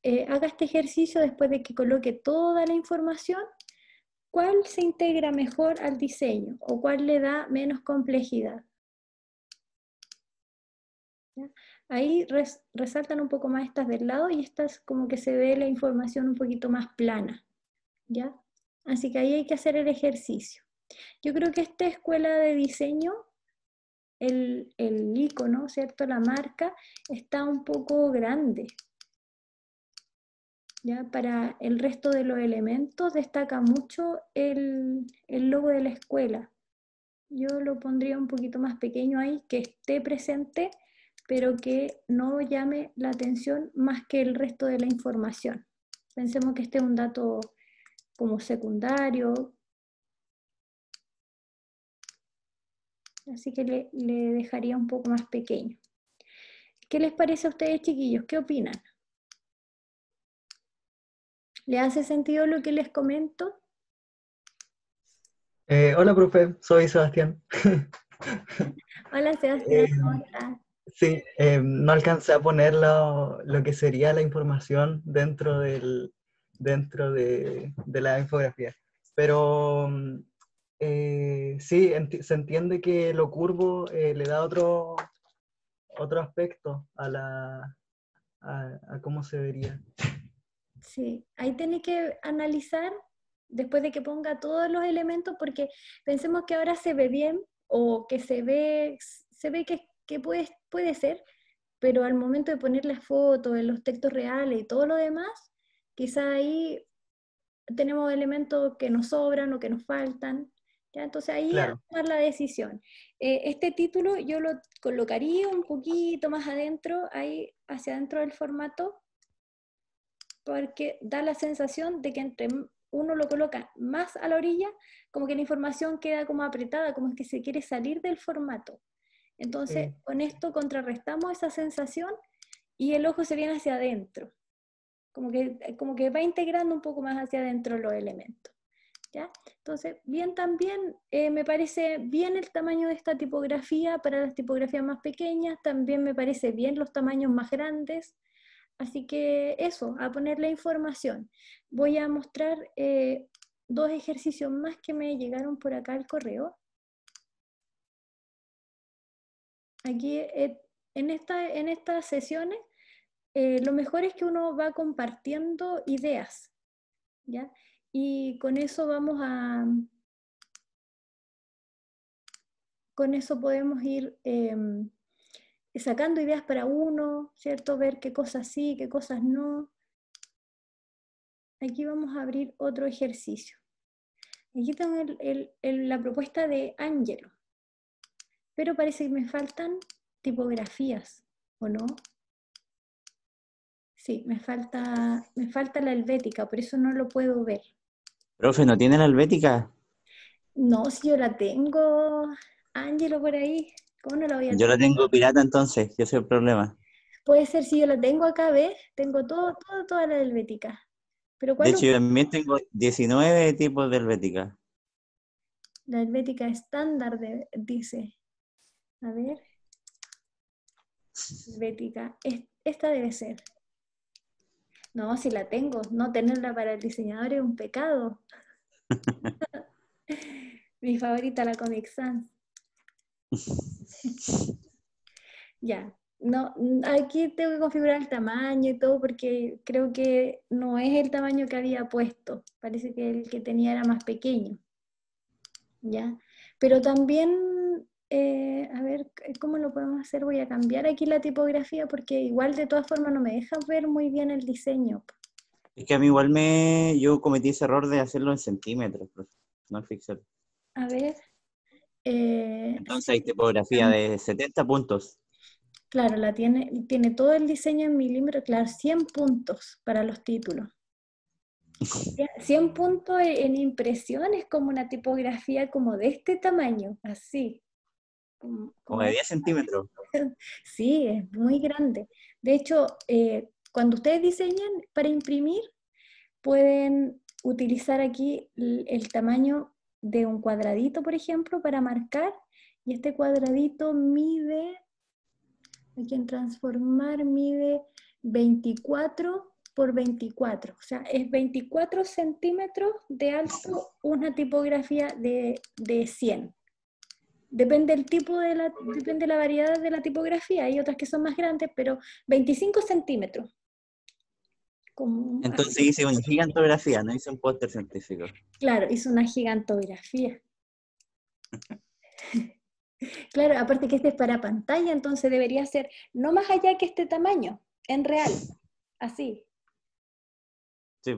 eh, haga este ejercicio después de que coloque toda la información, cuál se integra mejor al diseño o cuál le da menos complejidad. Ahí resaltan un poco más estas del lado y estas como que se ve la información un poquito más plana, ¿ya? Así que ahí hay que hacer el ejercicio. Yo creo que esta escuela de diseño, el, el icono, ¿cierto? La marca está un poco grande. ¿Ya? Para el resto de los elementos destaca mucho el, el logo de la escuela. Yo lo pondría un poquito más pequeño ahí, que esté presente pero que no llame la atención más que el resto de la información. Pensemos que este es un dato como secundario. Así que le, dejaría un poco más pequeño. ¿Qué les parece a ustedes, chiquillos? ¿Qué opinan? ¿Le hace sentido lo que les comento? Eh, hola, profe, soy Sebastián. hola, Sebastián, eh, ¿cómo Sí, eh, no alcancé a poner lo, que sería la información dentro, del, dentro de, la infografía. Pero mm, eh, sí, se entiende que lo curvo eh, le da otro, otro aspecto a, la, a, cómo se vería. Sí, ahí tiene que analizar después de que ponga todos los elementos, porque pensemos que ahora se ve bien o que se ve, se ve que es que puede, puede ser, pero al momento de poner las fotos, los textos reales y todo lo demás, quizá ahí tenemos elementos que nos sobran o que nos faltan. Entonces ahí a tomar la decisión. Eh, este título yo lo colocaría un poquito más adentro, ahí hacia adentro del formato, porque da la sensación de que entre uno lo coloca más a la orilla, como que la información queda como apretada, como que se quiere salir del formato. Entonces, con esto contrarrestamos esa sensación y el ojo se viene hacia adentro. Como que, como que va integrando un poco más hacia adentro los elementos. ¿ya? Entonces, bien también, eh, me parece bien el tamaño de esta tipografía para las tipografías más pequeñas, también me parece bien los tamaños más grandes. Así que eso, a poner la información. Voy a mostrar eh, dos ejercicios más que me llegaron por acá al correo. aquí eh, en, esta, en estas sesiones, eh, lo mejor es que uno va compartiendo ideas, ¿ya? Y con eso vamos a... Con eso podemos ir em, sacando ideas para uno, ¿cierto? Ver qué cosas sí, qué cosas no. Aquí vamos a abrir otro ejercicio. Aquí tengo la propuesta de Angelo. Pero parece que me faltan tipografías, ¿o no? Sí, me falta, me falta la helvética, por eso no lo puedo ver. Profe, ¿no tiene la helvética? No, si yo la tengo, Ángelo, por ahí. ¿Cómo no la voy a Yo la tengo pirata entonces, yo soy el problema. Puede ser, si yo la tengo acá, ¿ves? Tengo todo, todo, toda la helvética. Pero de hecho, yo también tengo 19 tipos de helvética. La helvética estándar, dice. A ver. Bética. Esta debe ser. No, si la tengo. No tenerla para el diseñador es un pecado. Mi favorita, la Comic ya. No, aquí tengo que configurar el tamaño y todo porque creo que no es el tamaño que había puesto. Parece que el que tenía era más pequeño. ¿Ya? Pero también eh, a ver, ¿cómo lo podemos hacer? Voy a cambiar aquí la tipografía porque igual de todas formas no me deja ver muy bien el diseño. Es que a mí igual me, yo cometí ese error de hacerlo en centímetros, no en píxeles. A ver. Eh, Entonces hay tipografía de 70 puntos. Claro, la tiene, tiene todo el diseño en milímetros, claro, 100 puntos para los títulos. 100 puntos e, en impresión es como una tipografía como de este tamaño, así. Como, de 10 centímetros. Sí, es muy grande. De hecho, eh, cuando ustedes diseñan para imprimir, pueden utilizar aquí el, tamaño de un cuadradito, por ejemplo, para marcar. Y este cuadradito mide, hay quien transformar, mide 24 por 24. O sea, es 24 centímetros de alto una tipografía de 100. Depende del tipo de la, depende la variedad de la tipografía, hay otras que son más grandes, pero 25 centímetros. Entonces hice una gigantografía, no hice un póster científico. Claro, hice una gigantografía. Claro, aparte que este es para pantalla, entonces debería ser no más allá que este tamaño, en real, así. Sí,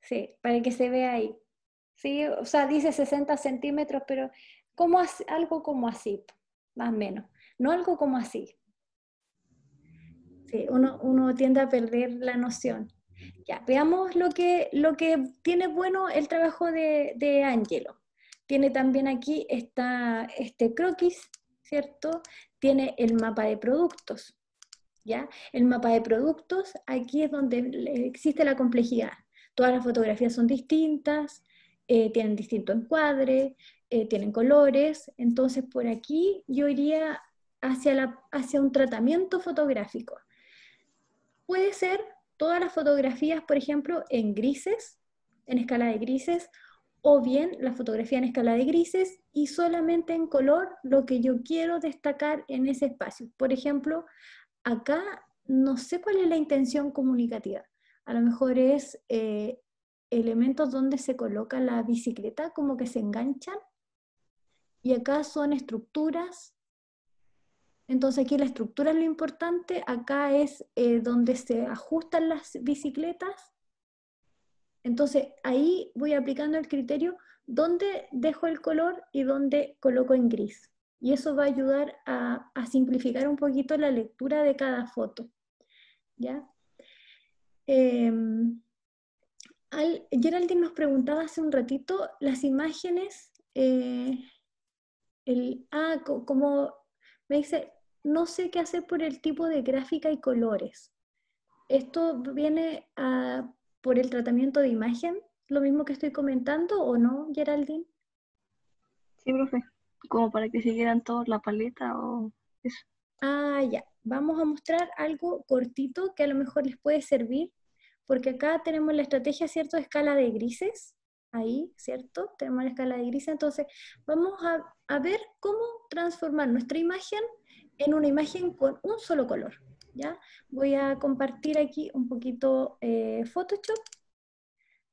Sí, para que se vea ahí. Sí, o sea, dice 60 centímetros, pero algo como así, más o menos. No algo como así. uno, tiende a perder la noción. Ya, veamos lo que, lo que tiene bueno el trabajo de, de Angelo. Tiene también aquí este croquis, ¿cierto? Tiene el mapa de productos. ¿ya? El mapa de productos, aquí es donde existe la complejidad. Todas las fotografías son distintas, eh, tienen distinto encuadre, eh, tienen colores, entonces por aquí yo iría hacia, la, hacia un tratamiento fotográfico. Puede ser todas las fotografías, por ejemplo, en grises, en escala de grises, o bien la fotografía en escala de grises y solamente en color lo que yo quiero destacar en ese espacio. Por ejemplo, acá no sé cuál es la intención comunicativa. A lo mejor es eh, elementos donde se coloca la bicicleta, como que se enganchan y acá son estructuras. Entonces aquí la estructura es lo importante, acá es eh, donde se ajustan las bicicletas. Entonces ahí voy aplicando el criterio dónde dejo el color y dónde coloco en gris. Y eso va a ayudar a, simplificar un poquito la lectura de cada foto. ¿Ya? Em, al, Geraldine nos preguntaba hace un ratito, las imágenes eh, el, ah, como me dice, no sé qué hacer por el tipo de gráfica y colores. ¿Esto viene por el tratamiento de imagen? ¿Lo mismo que estoy comentando o no, Geraldine? Sí, profe. Como para que siguieran todos la paleta o eso. Ah, ya. Vamos a mostrar algo cortito que a lo mejor les puede servir, porque acá tenemos la estrategia, ¿cierto?, escala de grises ahí, ¿cierto? Tenemos la escala de gris, entonces vamos a, ver cómo transformar nuestra imagen en una imagen con un solo color, ¿ya? Voy a compartir aquí un poquito eh, Photoshop.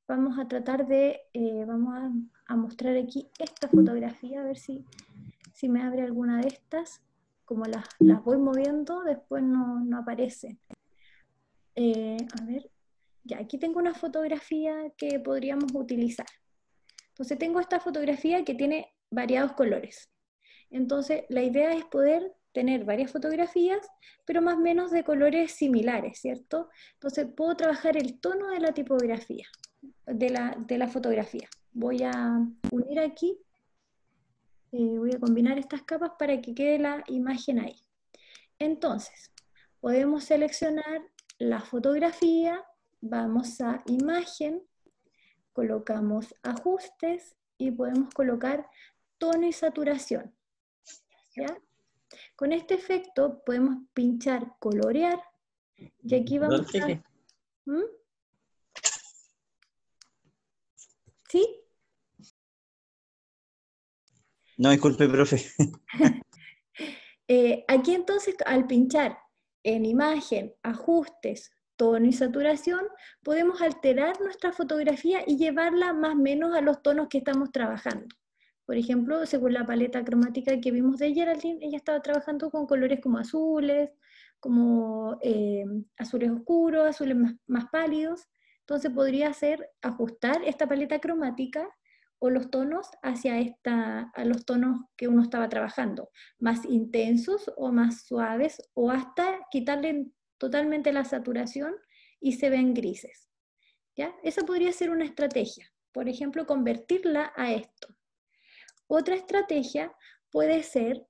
Vamos a tratar de, eh, vamos a, mostrar aquí esta fotografía, a ver si, si me abre alguna de estas. Como las, voy moviendo, después no, no aparecen. Eh, a ver, aquí tengo una fotografía que podríamos utilizar. Entonces tengo esta fotografía que tiene variados colores. Entonces la idea es poder tener varias fotografías, pero más o menos de colores similares, ¿cierto? Entonces puedo trabajar el tono de la tipografía, de la, fotografía. Voy a unir aquí, eh, voy a combinar estas capas para que quede la imagen ahí. Entonces, podemos seleccionar la fotografía, Vamos a imagen, colocamos ajustes y podemos colocar tono y saturación. ¿ya? Con este efecto podemos pinchar colorear y aquí vamos a... ¿Mm? ¿Sí? No, disculpe, profe. Eh, aquí entonces al pinchar en imagen, ajustes, tono y saturación, podemos alterar nuestra fotografía y llevarla más o menos a los tonos que estamos trabajando. Por ejemplo, según la paleta cromática que vimos de Geraldine, ella estaba trabajando con colores como azules, como eh, azules oscuros, azules más, pálidos. Entonces podría ser ajustar esta paleta cromática o los tonos hacia esta, a los tonos que uno estaba trabajando, más intensos o más suaves, o hasta quitarle totalmente la saturación y se ven grises. ¿ya? Esa podría ser una estrategia, por ejemplo, convertirla a esto. Otra estrategia puede ser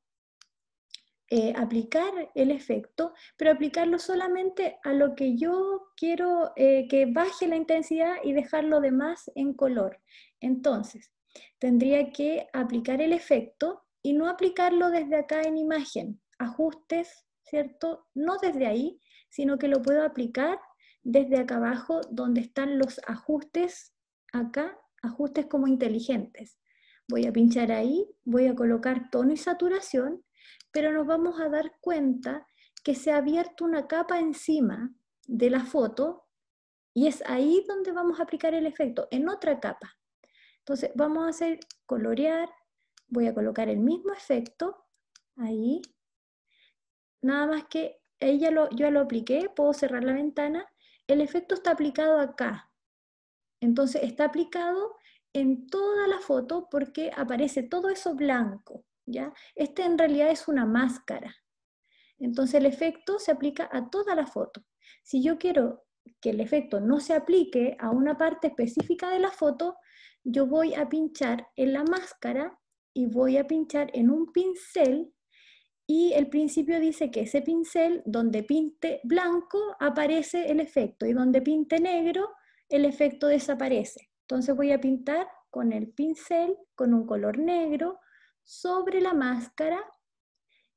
eh, aplicar el efecto, pero aplicarlo solamente a lo que yo quiero eh, que baje la intensidad y dejarlo lo demás en color. Entonces, tendría que aplicar el efecto y no aplicarlo desde acá en imagen. Ajustes, ¿cierto? No desde ahí, sino que lo puedo aplicar desde acá abajo donde están los ajustes, acá, ajustes como inteligentes. Voy a pinchar ahí, voy a colocar tono y saturación, pero nos vamos a dar cuenta que se ha abierto una capa encima de la foto y es ahí donde vamos a aplicar el efecto, en otra capa. Entonces vamos a hacer colorear, voy a colocar el mismo efecto ahí, nada más que ella lo, yo lo apliqué, puedo cerrar la ventana, el efecto está aplicado acá. Entonces está aplicado en toda la foto porque aparece todo eso blanco, ¿ya? Este en realidad es una máscara. Entonces el efecto se aplica a toda la foto. Si yo quiero que el efecto no se aplique a una parte específica de la foto, yo voy a pinchar en la máscara y voy a pinchar en un pincel y el principio dice que ese pincel donde pinte blanco aparece el efecto y donde pinte negro el efecto desaparece. Entonces voy a pintar con el pincel, con un color negro, sobre la máscara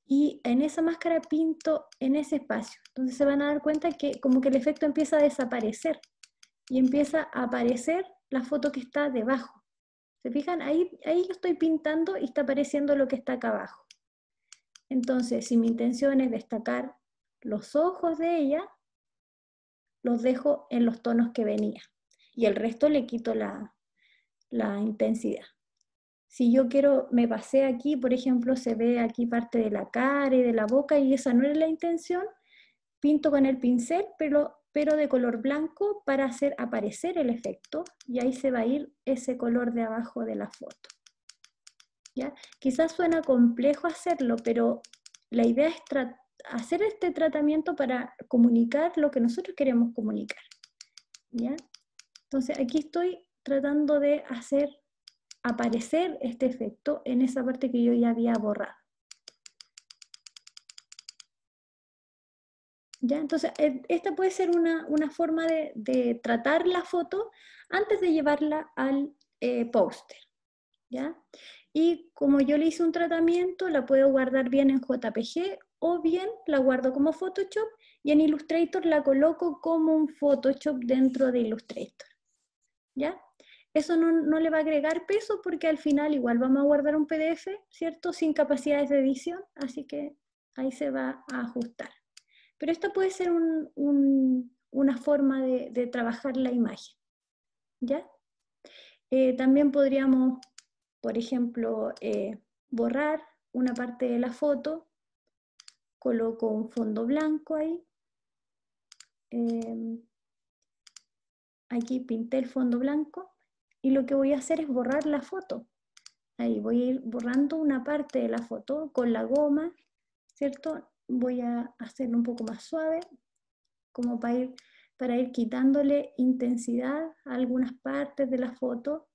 y en esa máscara pinto en ese espacio. Entonces se van a dar cuenta que como que el efecto empieza a desaparecer y empieza a aparecer la foto que está debajo. ¿Se fijan? Ahí, ahí yo estoy pintando y está apareciendo lo que está acá abajo. Entonces, si mi intención es destacar los ojos de ella, los dejo en los tonos que venía y el resto le quito la, intensidad. Si yo quiero, me pasé aquí, por ejemplo, se ve aquí parte de la cara y de la boca y esa no es la intención, pinto con el pincel, pero, pero de color blanco para hacer aparecer el efecto y ahí se va a ir ese color de abajo de la foto. Quizás suena complejo hacerlo, pero la idea es hacer este tratamiento para comunicar lo que nosotros queremos comunicar, Entonces aquí estoy tratando de hacer aparecer este efecto en esa parte que yo ya había borrado. Entonces, e, esta puede ser una, forma de, tratar la foto antes de llevarla al eh, póster. ¿ya? Y como yo le hice un tratamiento, la puedo guardar bien en JPG o bien la guardo como Photoshop y en Illustrator la coloco como un Photoshop dentro de Illustrator. ¿Ya? Eso no, le va a agregar peso porque al final igual vamos a guardar un PDF, ¿cierto? Sin capacidades de edición, así que ahí se va a ajustar. Pero esta puede ser una forma de, trabajar la imagen, ¿ya? Eh, también podríamos por ejemplo, eh, borrar una parte de la foto, coloco un fondo blanco ahí, em, aquí pinté el fondo blanco y lo que voy a hacer es borrar la foto. Ahí voy a ir borrando una parte de la foto con la goma, ¿cierto? Voy a hacerlo un poco más suave, como para ir, para ir quitándole intensidad a algunas partes de la foto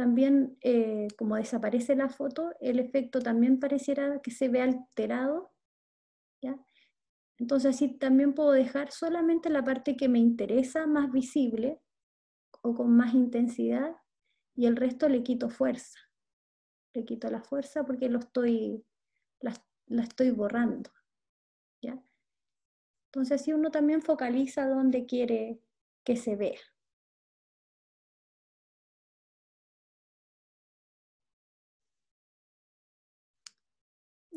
también eh, como desaparece la foto, el efecto también pareciera que se ve alterado. ¿ya? Entonces así también puedo dejar solamente la parte que me interesa más visible o con más intensidad y el resto le quito fuerza. Le quito la fuerza porque lo estoy, la, estoy borrando. ¿ya? Entonces así uno también focaliza donde quiere que se vea.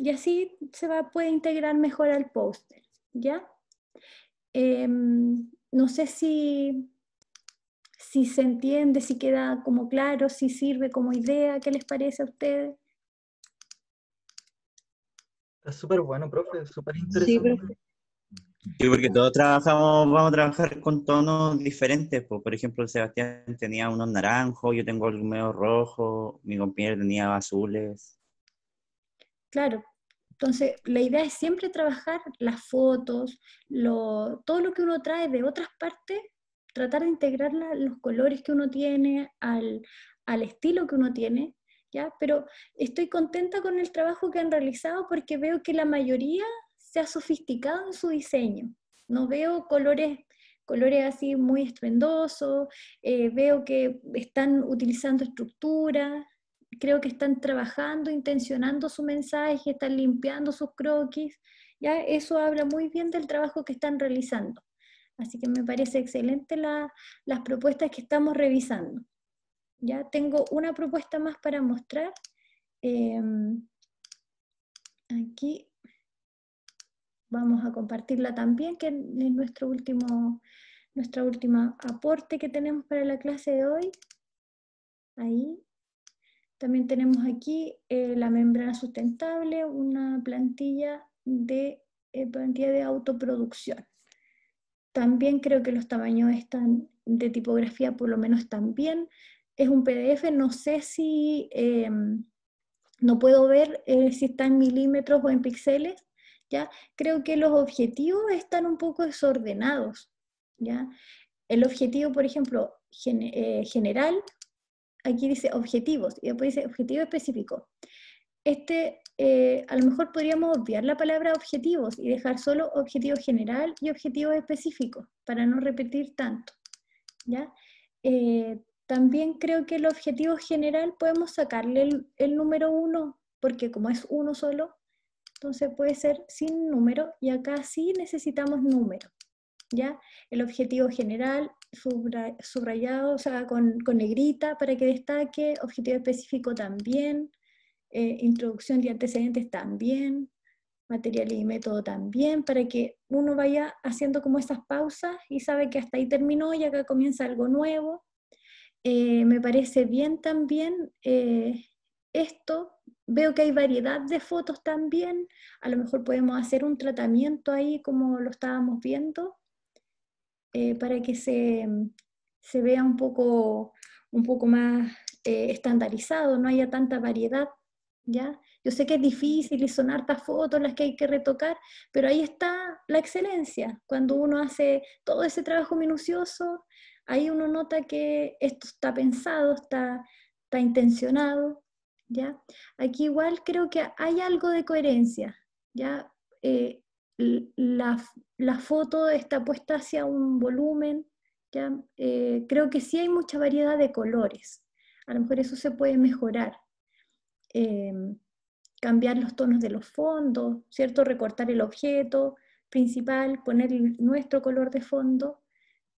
y así se va, puede integrar mejor al póster, ¿ya? Em, no sé si, si se entiende, si queda como claro, si sirve como idea, ¿qué les parece a ustedes? Está súper bueno, profe, súper interesante. Sí, porque todos trabajamos, vamos a trabajar con tonos diferentes. Por ejemplo, Sebastián tenía unos naranjos, yo tengo el medio rojo, mi compañero tenía azules. Claro, entonces, la idea es siempre trabajar las fotos, todo lo que uno trae de otras partes, tratar de integrar los colores que uno tiene, al, estilo que uno tiene, ¿ya? Pero estoy contenta con el trabajo que han realizado porque veo que la mayoría se ha sofisticado en su diseño. No veo colores colores así muy estruendosos, eh, veo que están utilizando estructuras, creo que están trabajando, intencionando su mensaje, están limpiando sus croquis, ya eso habla muy bien del trabajo que están realizando. Así que me parece excelente las propuestas que estamos revisando. Ya tengo una propuesta más para mostrar. Em, aquí vamos a compartirla también, que es nuestro último, aporte que tenemos para la clase de hoy. Ahí, también tenemos aquí eh, la membrana sustentable, una plantilla de, eh, de autoproducción. También creo que los tamaños están de tipografía, por lo menos también. Es un PDF, no sé si, eh, no puedo ver si está en milímetros o en píxeles. ¿ya? Creo que los objetivos están un poco desordenados. ¿ya? El objetivo, por ejemplo, general aquí dice objetivos y después dice objetivo específico. Este, eh, a lo mejor podríamos obviar la palabra objetivos y dejar solo objetivo general y objetivo específico para no repetir tanto. ¿ya? Eh, también creo que el objetivo general podemos sacarle el, número uno porque como es uno solo, entonces puede ser sin número y acá sí necesitamos número. ¿ya? El objetivo general subrayado, o sea, con, con, negrita para que destaque, objetivo específico también, eh, introducción y antecedentes también, material y método también, para que uno vaya haciendo como esas pausas y sabe que hasta ahí terminó y acá comienza algo nuevo. Eh, me parece bien también eh, esto, veo que hay variedad de fotos también, a lo mejor podemos hacer un tratamiento ahí como lo estábamos viendo, eh, para que mm, se, vea un poco, un poco más eh, estandarizado, no haya tanta variedad, ¿ya? Yo sé que es difícil y son hartas fotos las que hay que retocar, pero ahí está la excelencia. Cuando uno hace todo ese trabajo minucioso, ahí uno nota que esto está pensado, está, está intencionado, ¿ya? Aquí igual creo que hay algo de coherencia, ¿ya? Eh, la, foto está puesta hacia un volumen, ¿ya? Eh, creo que sí hay mucha variedad de colores. A lo mejor eso se puede mejorar. Em, cambiar los tonos de los fondos, ¿cierto? Recortar el objeto principal, poner nuestro color de fondo.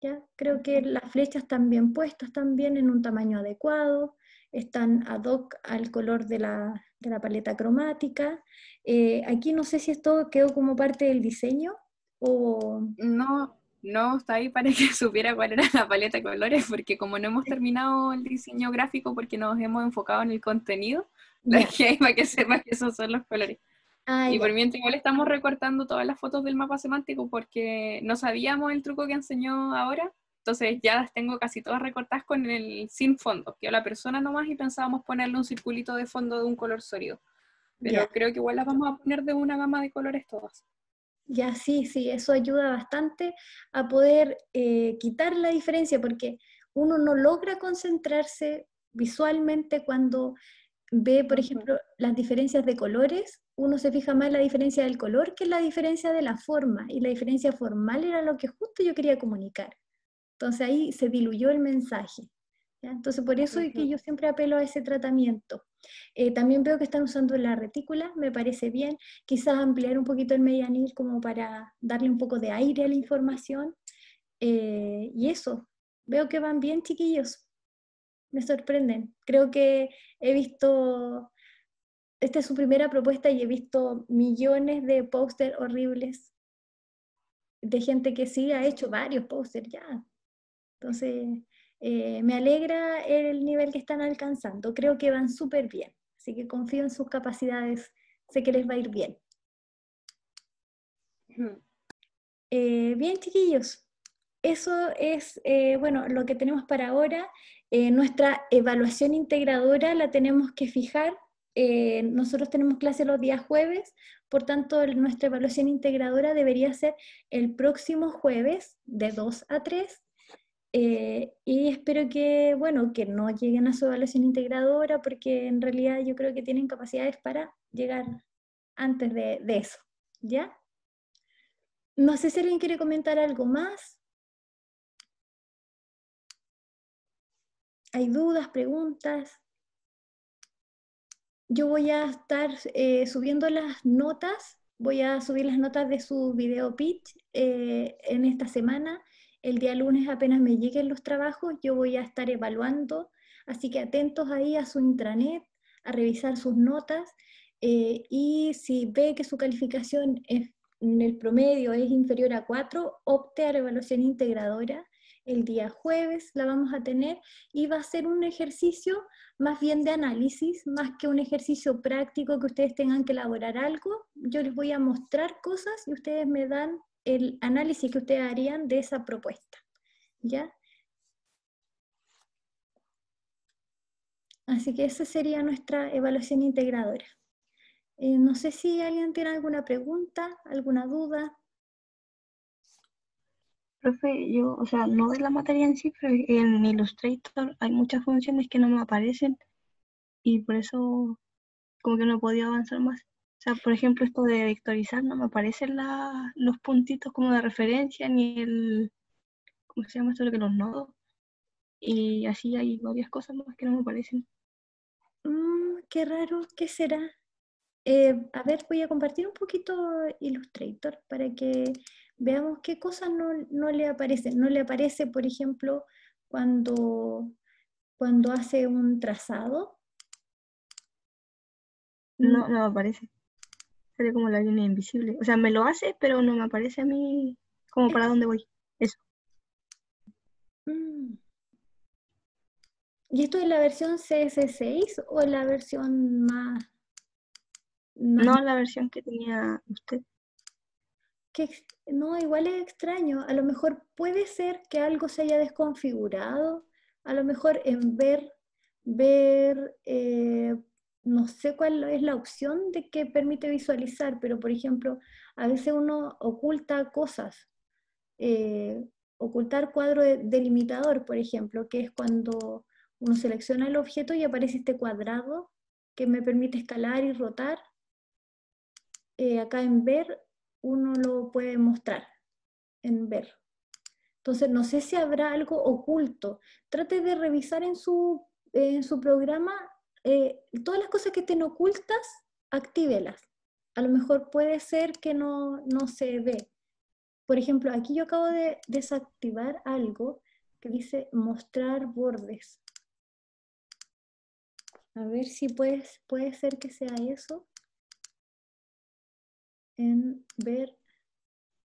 ¿Ya? Creo que las flechas están bien puestas también en un tamaño adecuado, están ad hoc al color de la, la paleta cromática. Eh, aquí no sé si esto quedó como parte del diseño o... No, no, está ahí para que supiera cuál era la paleta de colores, porque como no hemos terminado el diseño gráfico porque nos hemos enfocado en el contenido, la que hay para que sepa que esos son los colores. Ah, y por mientras igual estamos recortando todas las fotos del mapa semántico porque no sabíamos el truco que enseñó ahora, entonces ya las tengo casi todas recortadas con el sin fondo. a la persona nomás y pensábamos ponerle un circulito de fondo de un color sólido. Pero creo que igual las vamos a poner de una gama de colores todas. Ya, sí, sí, eso ayuda bastante a poder eh, quitar la diferencia porque uno no logra concentrarse visualmente cuando ve, por ejemplo, las diferencias de colores, uno se fija más en la diferencia del color que en la diferencia de la forma, y la diferencia formal era lo que justo yo quería comunicar. Entonces ahí se diluyó el mensaje. Entonces por eso es que yo siempre apelo a ese tratamiento. Eh, también veo que están usando la retícula, me parece bien. Quizás ampliar un poquito el medianil como para darle un poco de aire a la información. Eh, y eso, veo que van bien chiquillos. Me sorprenden. Creo que he visto, esta es su primera propuesta y he visto millones de póster horribles de gente que sí ha hecho varios pósteres ya, entonces, eh, me alegra el nivel que están alcanzando. Creo que van súper bien. Así que confío en sus capacidades. Sé que les va a ir bien. Eh, bien, chiquillos. Eso es, eh, bueno, lo que tenemos para ahora. nuestra evaluación integradora la tenemos que fijar nosotros tenemos clase los días jueves, por tanto nuestra evaluación integradora debería ser el próximo jueves de 2 a 3 eh, y espero que, bueno, que no lleguen a su evaluación integradora porque en realidad yo creo que tienen capacidades para llegar antes de, eso, ¿ya? No sé si alguien quiere comentar algo más. ¿Hay dudas, preguntas? Yo voy a estar eh, subiendo las notas, voy a subir las notas de su video pitch eh, en esta semana el día lunes apenas me lleguen los trabajos, yo voy a estar evaluando, así que atentos ahí a su intranet, a revisar sus notas eh, y si ve que su calificación en el promedio es inferior a 4, opte a la evaluación integradora. El día jueves la vamos a tener y va a ser un ejercicio más bien de análisis, más que un ejercicio práctico que ustedes tengan que elaborar algo. Yo les voy a mostrar cosas y ustedes me dan el análisis que ustedes harían de esa propuesta. ¿Ya? Así que esa sería nuestra evaluación integradora. Eh, no sé si alguien tiene alguna pregunta, alguna duda. Profe, yo, o sea, no es la materia en sí, pero en Illustrator hay muchas funciones que no me aparecen y por eso como que no he podido avanzar más sea, por ejemplo, esto de vectorizar no me aparecen los puntitos como de referencia ni el, ¿cómo se llama esto? Lo que los nodos. Y así hay varias cosas más que no me aparecen. Mm, qué raro, ¿qué será? Eh, a ver, voy a compartir un poquito Illustrator para que veamos qué cosas no, no le aparecen. No le aparece, por ejemplo, cuando, cuando hace un trazado. No, mm. no aparece. Sale como la línea invisible. O sea, me lo hace, pero no me aparece a mí como para dónde voy. Eso. Mm. ¿Y esto es la versión CS6 o la versión más, más... No, la versión que tenía usted. Que, no, igual es extraño. A lo mejor puede ser que algo se haya desconfigurado. A lo mejor en ver, ver eh, no sé cuál es la opción de que permite visualizar, pero por ejemplo, a veces uno oculta cosas. Eh, ocultar cuadro delimitador, por ejemplo, que es cuando uno selecciona el objeto y aparece este cuadrado que me permite escalar y rotar. Eh, acá en ver, uno lo puede mostrar, en ver. Entonces, no sé si habrá algo oculto. Trate de revisar en su, en su programa eh, todas las cosas que estén ocultas, actívelas. A lo mejor puede ser que no, se ve. Por ejemplo, aquí yo acabo de desactivar algo que dice mostrar bordes. A ver si puede ser que sea eso. En ver,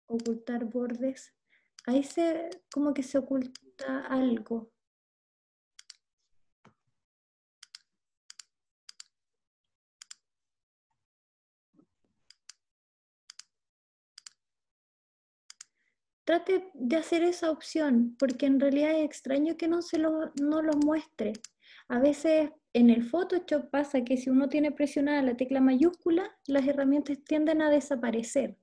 ocultar bordes. Ahí se, como que se oculta algo. trate de hacer esa opción, porque en realidad es extraño que no, se lo, muestre. A veces en el Photoshop pasa que si uno tiene presionada la tecla mayúscula, las herramientas tienden a desaparecer.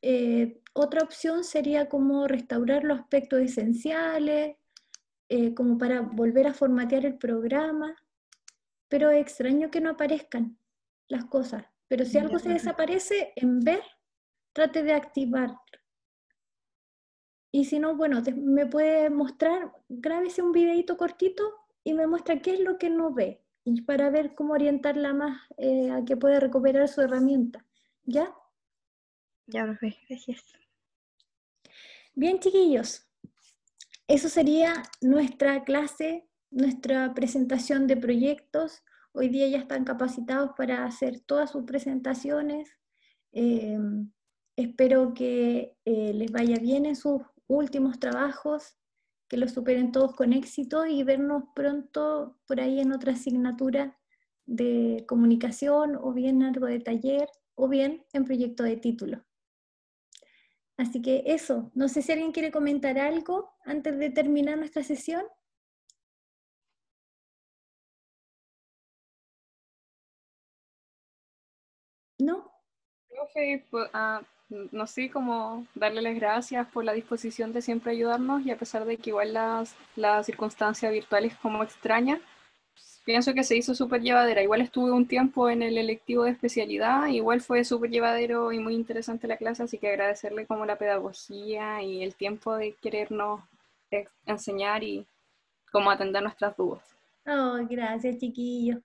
Eh, otra opción sería como restaurar los aspectos esenciales, eh, como para volver a formatear el programa, pero es extraño que no aparezcan las cosas. Pero si algo se desaparece, en ver trate de activar. Y si no, bueno, me puede mostrar, grábese un videito cortito y me muestra qué es lo que no ve y para ver cómo orientarla más eh, a que pueda recuperar su herramienta. ¿Ya? Ya, ve gracias. Bien, chiquillos, eso sería nuestra clase, nuestra presentación de proyectos. Hoy día ya están capacitados para hacer todas sus presentaciones. Eh, Espero que eh, les vaya bien en sus últimos trabajos, que los superen todos con éxito y vernos pronto por ahí en otra asignatura de comunicación o bien en algo de taller o bien en proyecto de título. Así que eso, no sé si alguien quiere comentar algo antes de terminar nuestra sesión. Ah, no sé, cómo darle las gracias por la disposición de siempre ayudarnos y a pesar de que igual las, las circunstancias virtuales como extrañas, pienso que se hizo súper llevadera. Igual estuve un tiempo en el electivo de especialidad, igual fue súper llevadero y muy interesante la clase, así que agradecerle como la pedagogía y el tiempo de querernos enseñar y como atender nuestras dudas. Oh, gracias chiquillos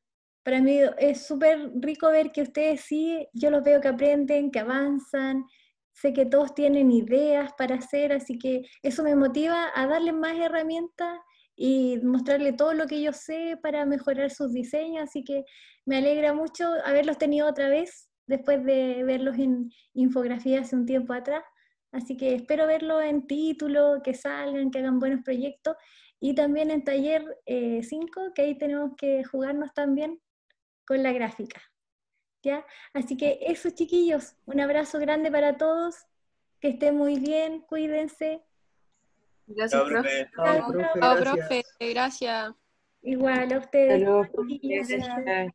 para mí es súper rico ver que ustedes sí, yo los veo que aprenden, que avanzan, sé que todos tienen ideas para hacer, así que eso me motiva a darles más herramientas y mostrarle todo lo que yo sé para mejorar sus diseños, así que me alegra mucho haberlos tenido otra vez después de verlos en infografía hace un tiempo atrás. Así que espero verlos en título, que salgan, que hagan buenos proyectos y también en taller 5, eh, que ahí tenemos que jugarnos también con la gráfica. ¿ya? Así que eso, chiquillos, un abrazo grande para todos, que estén muy bien, cuídense. Gracias, profe. profe. Gracias. Igual a ustedes.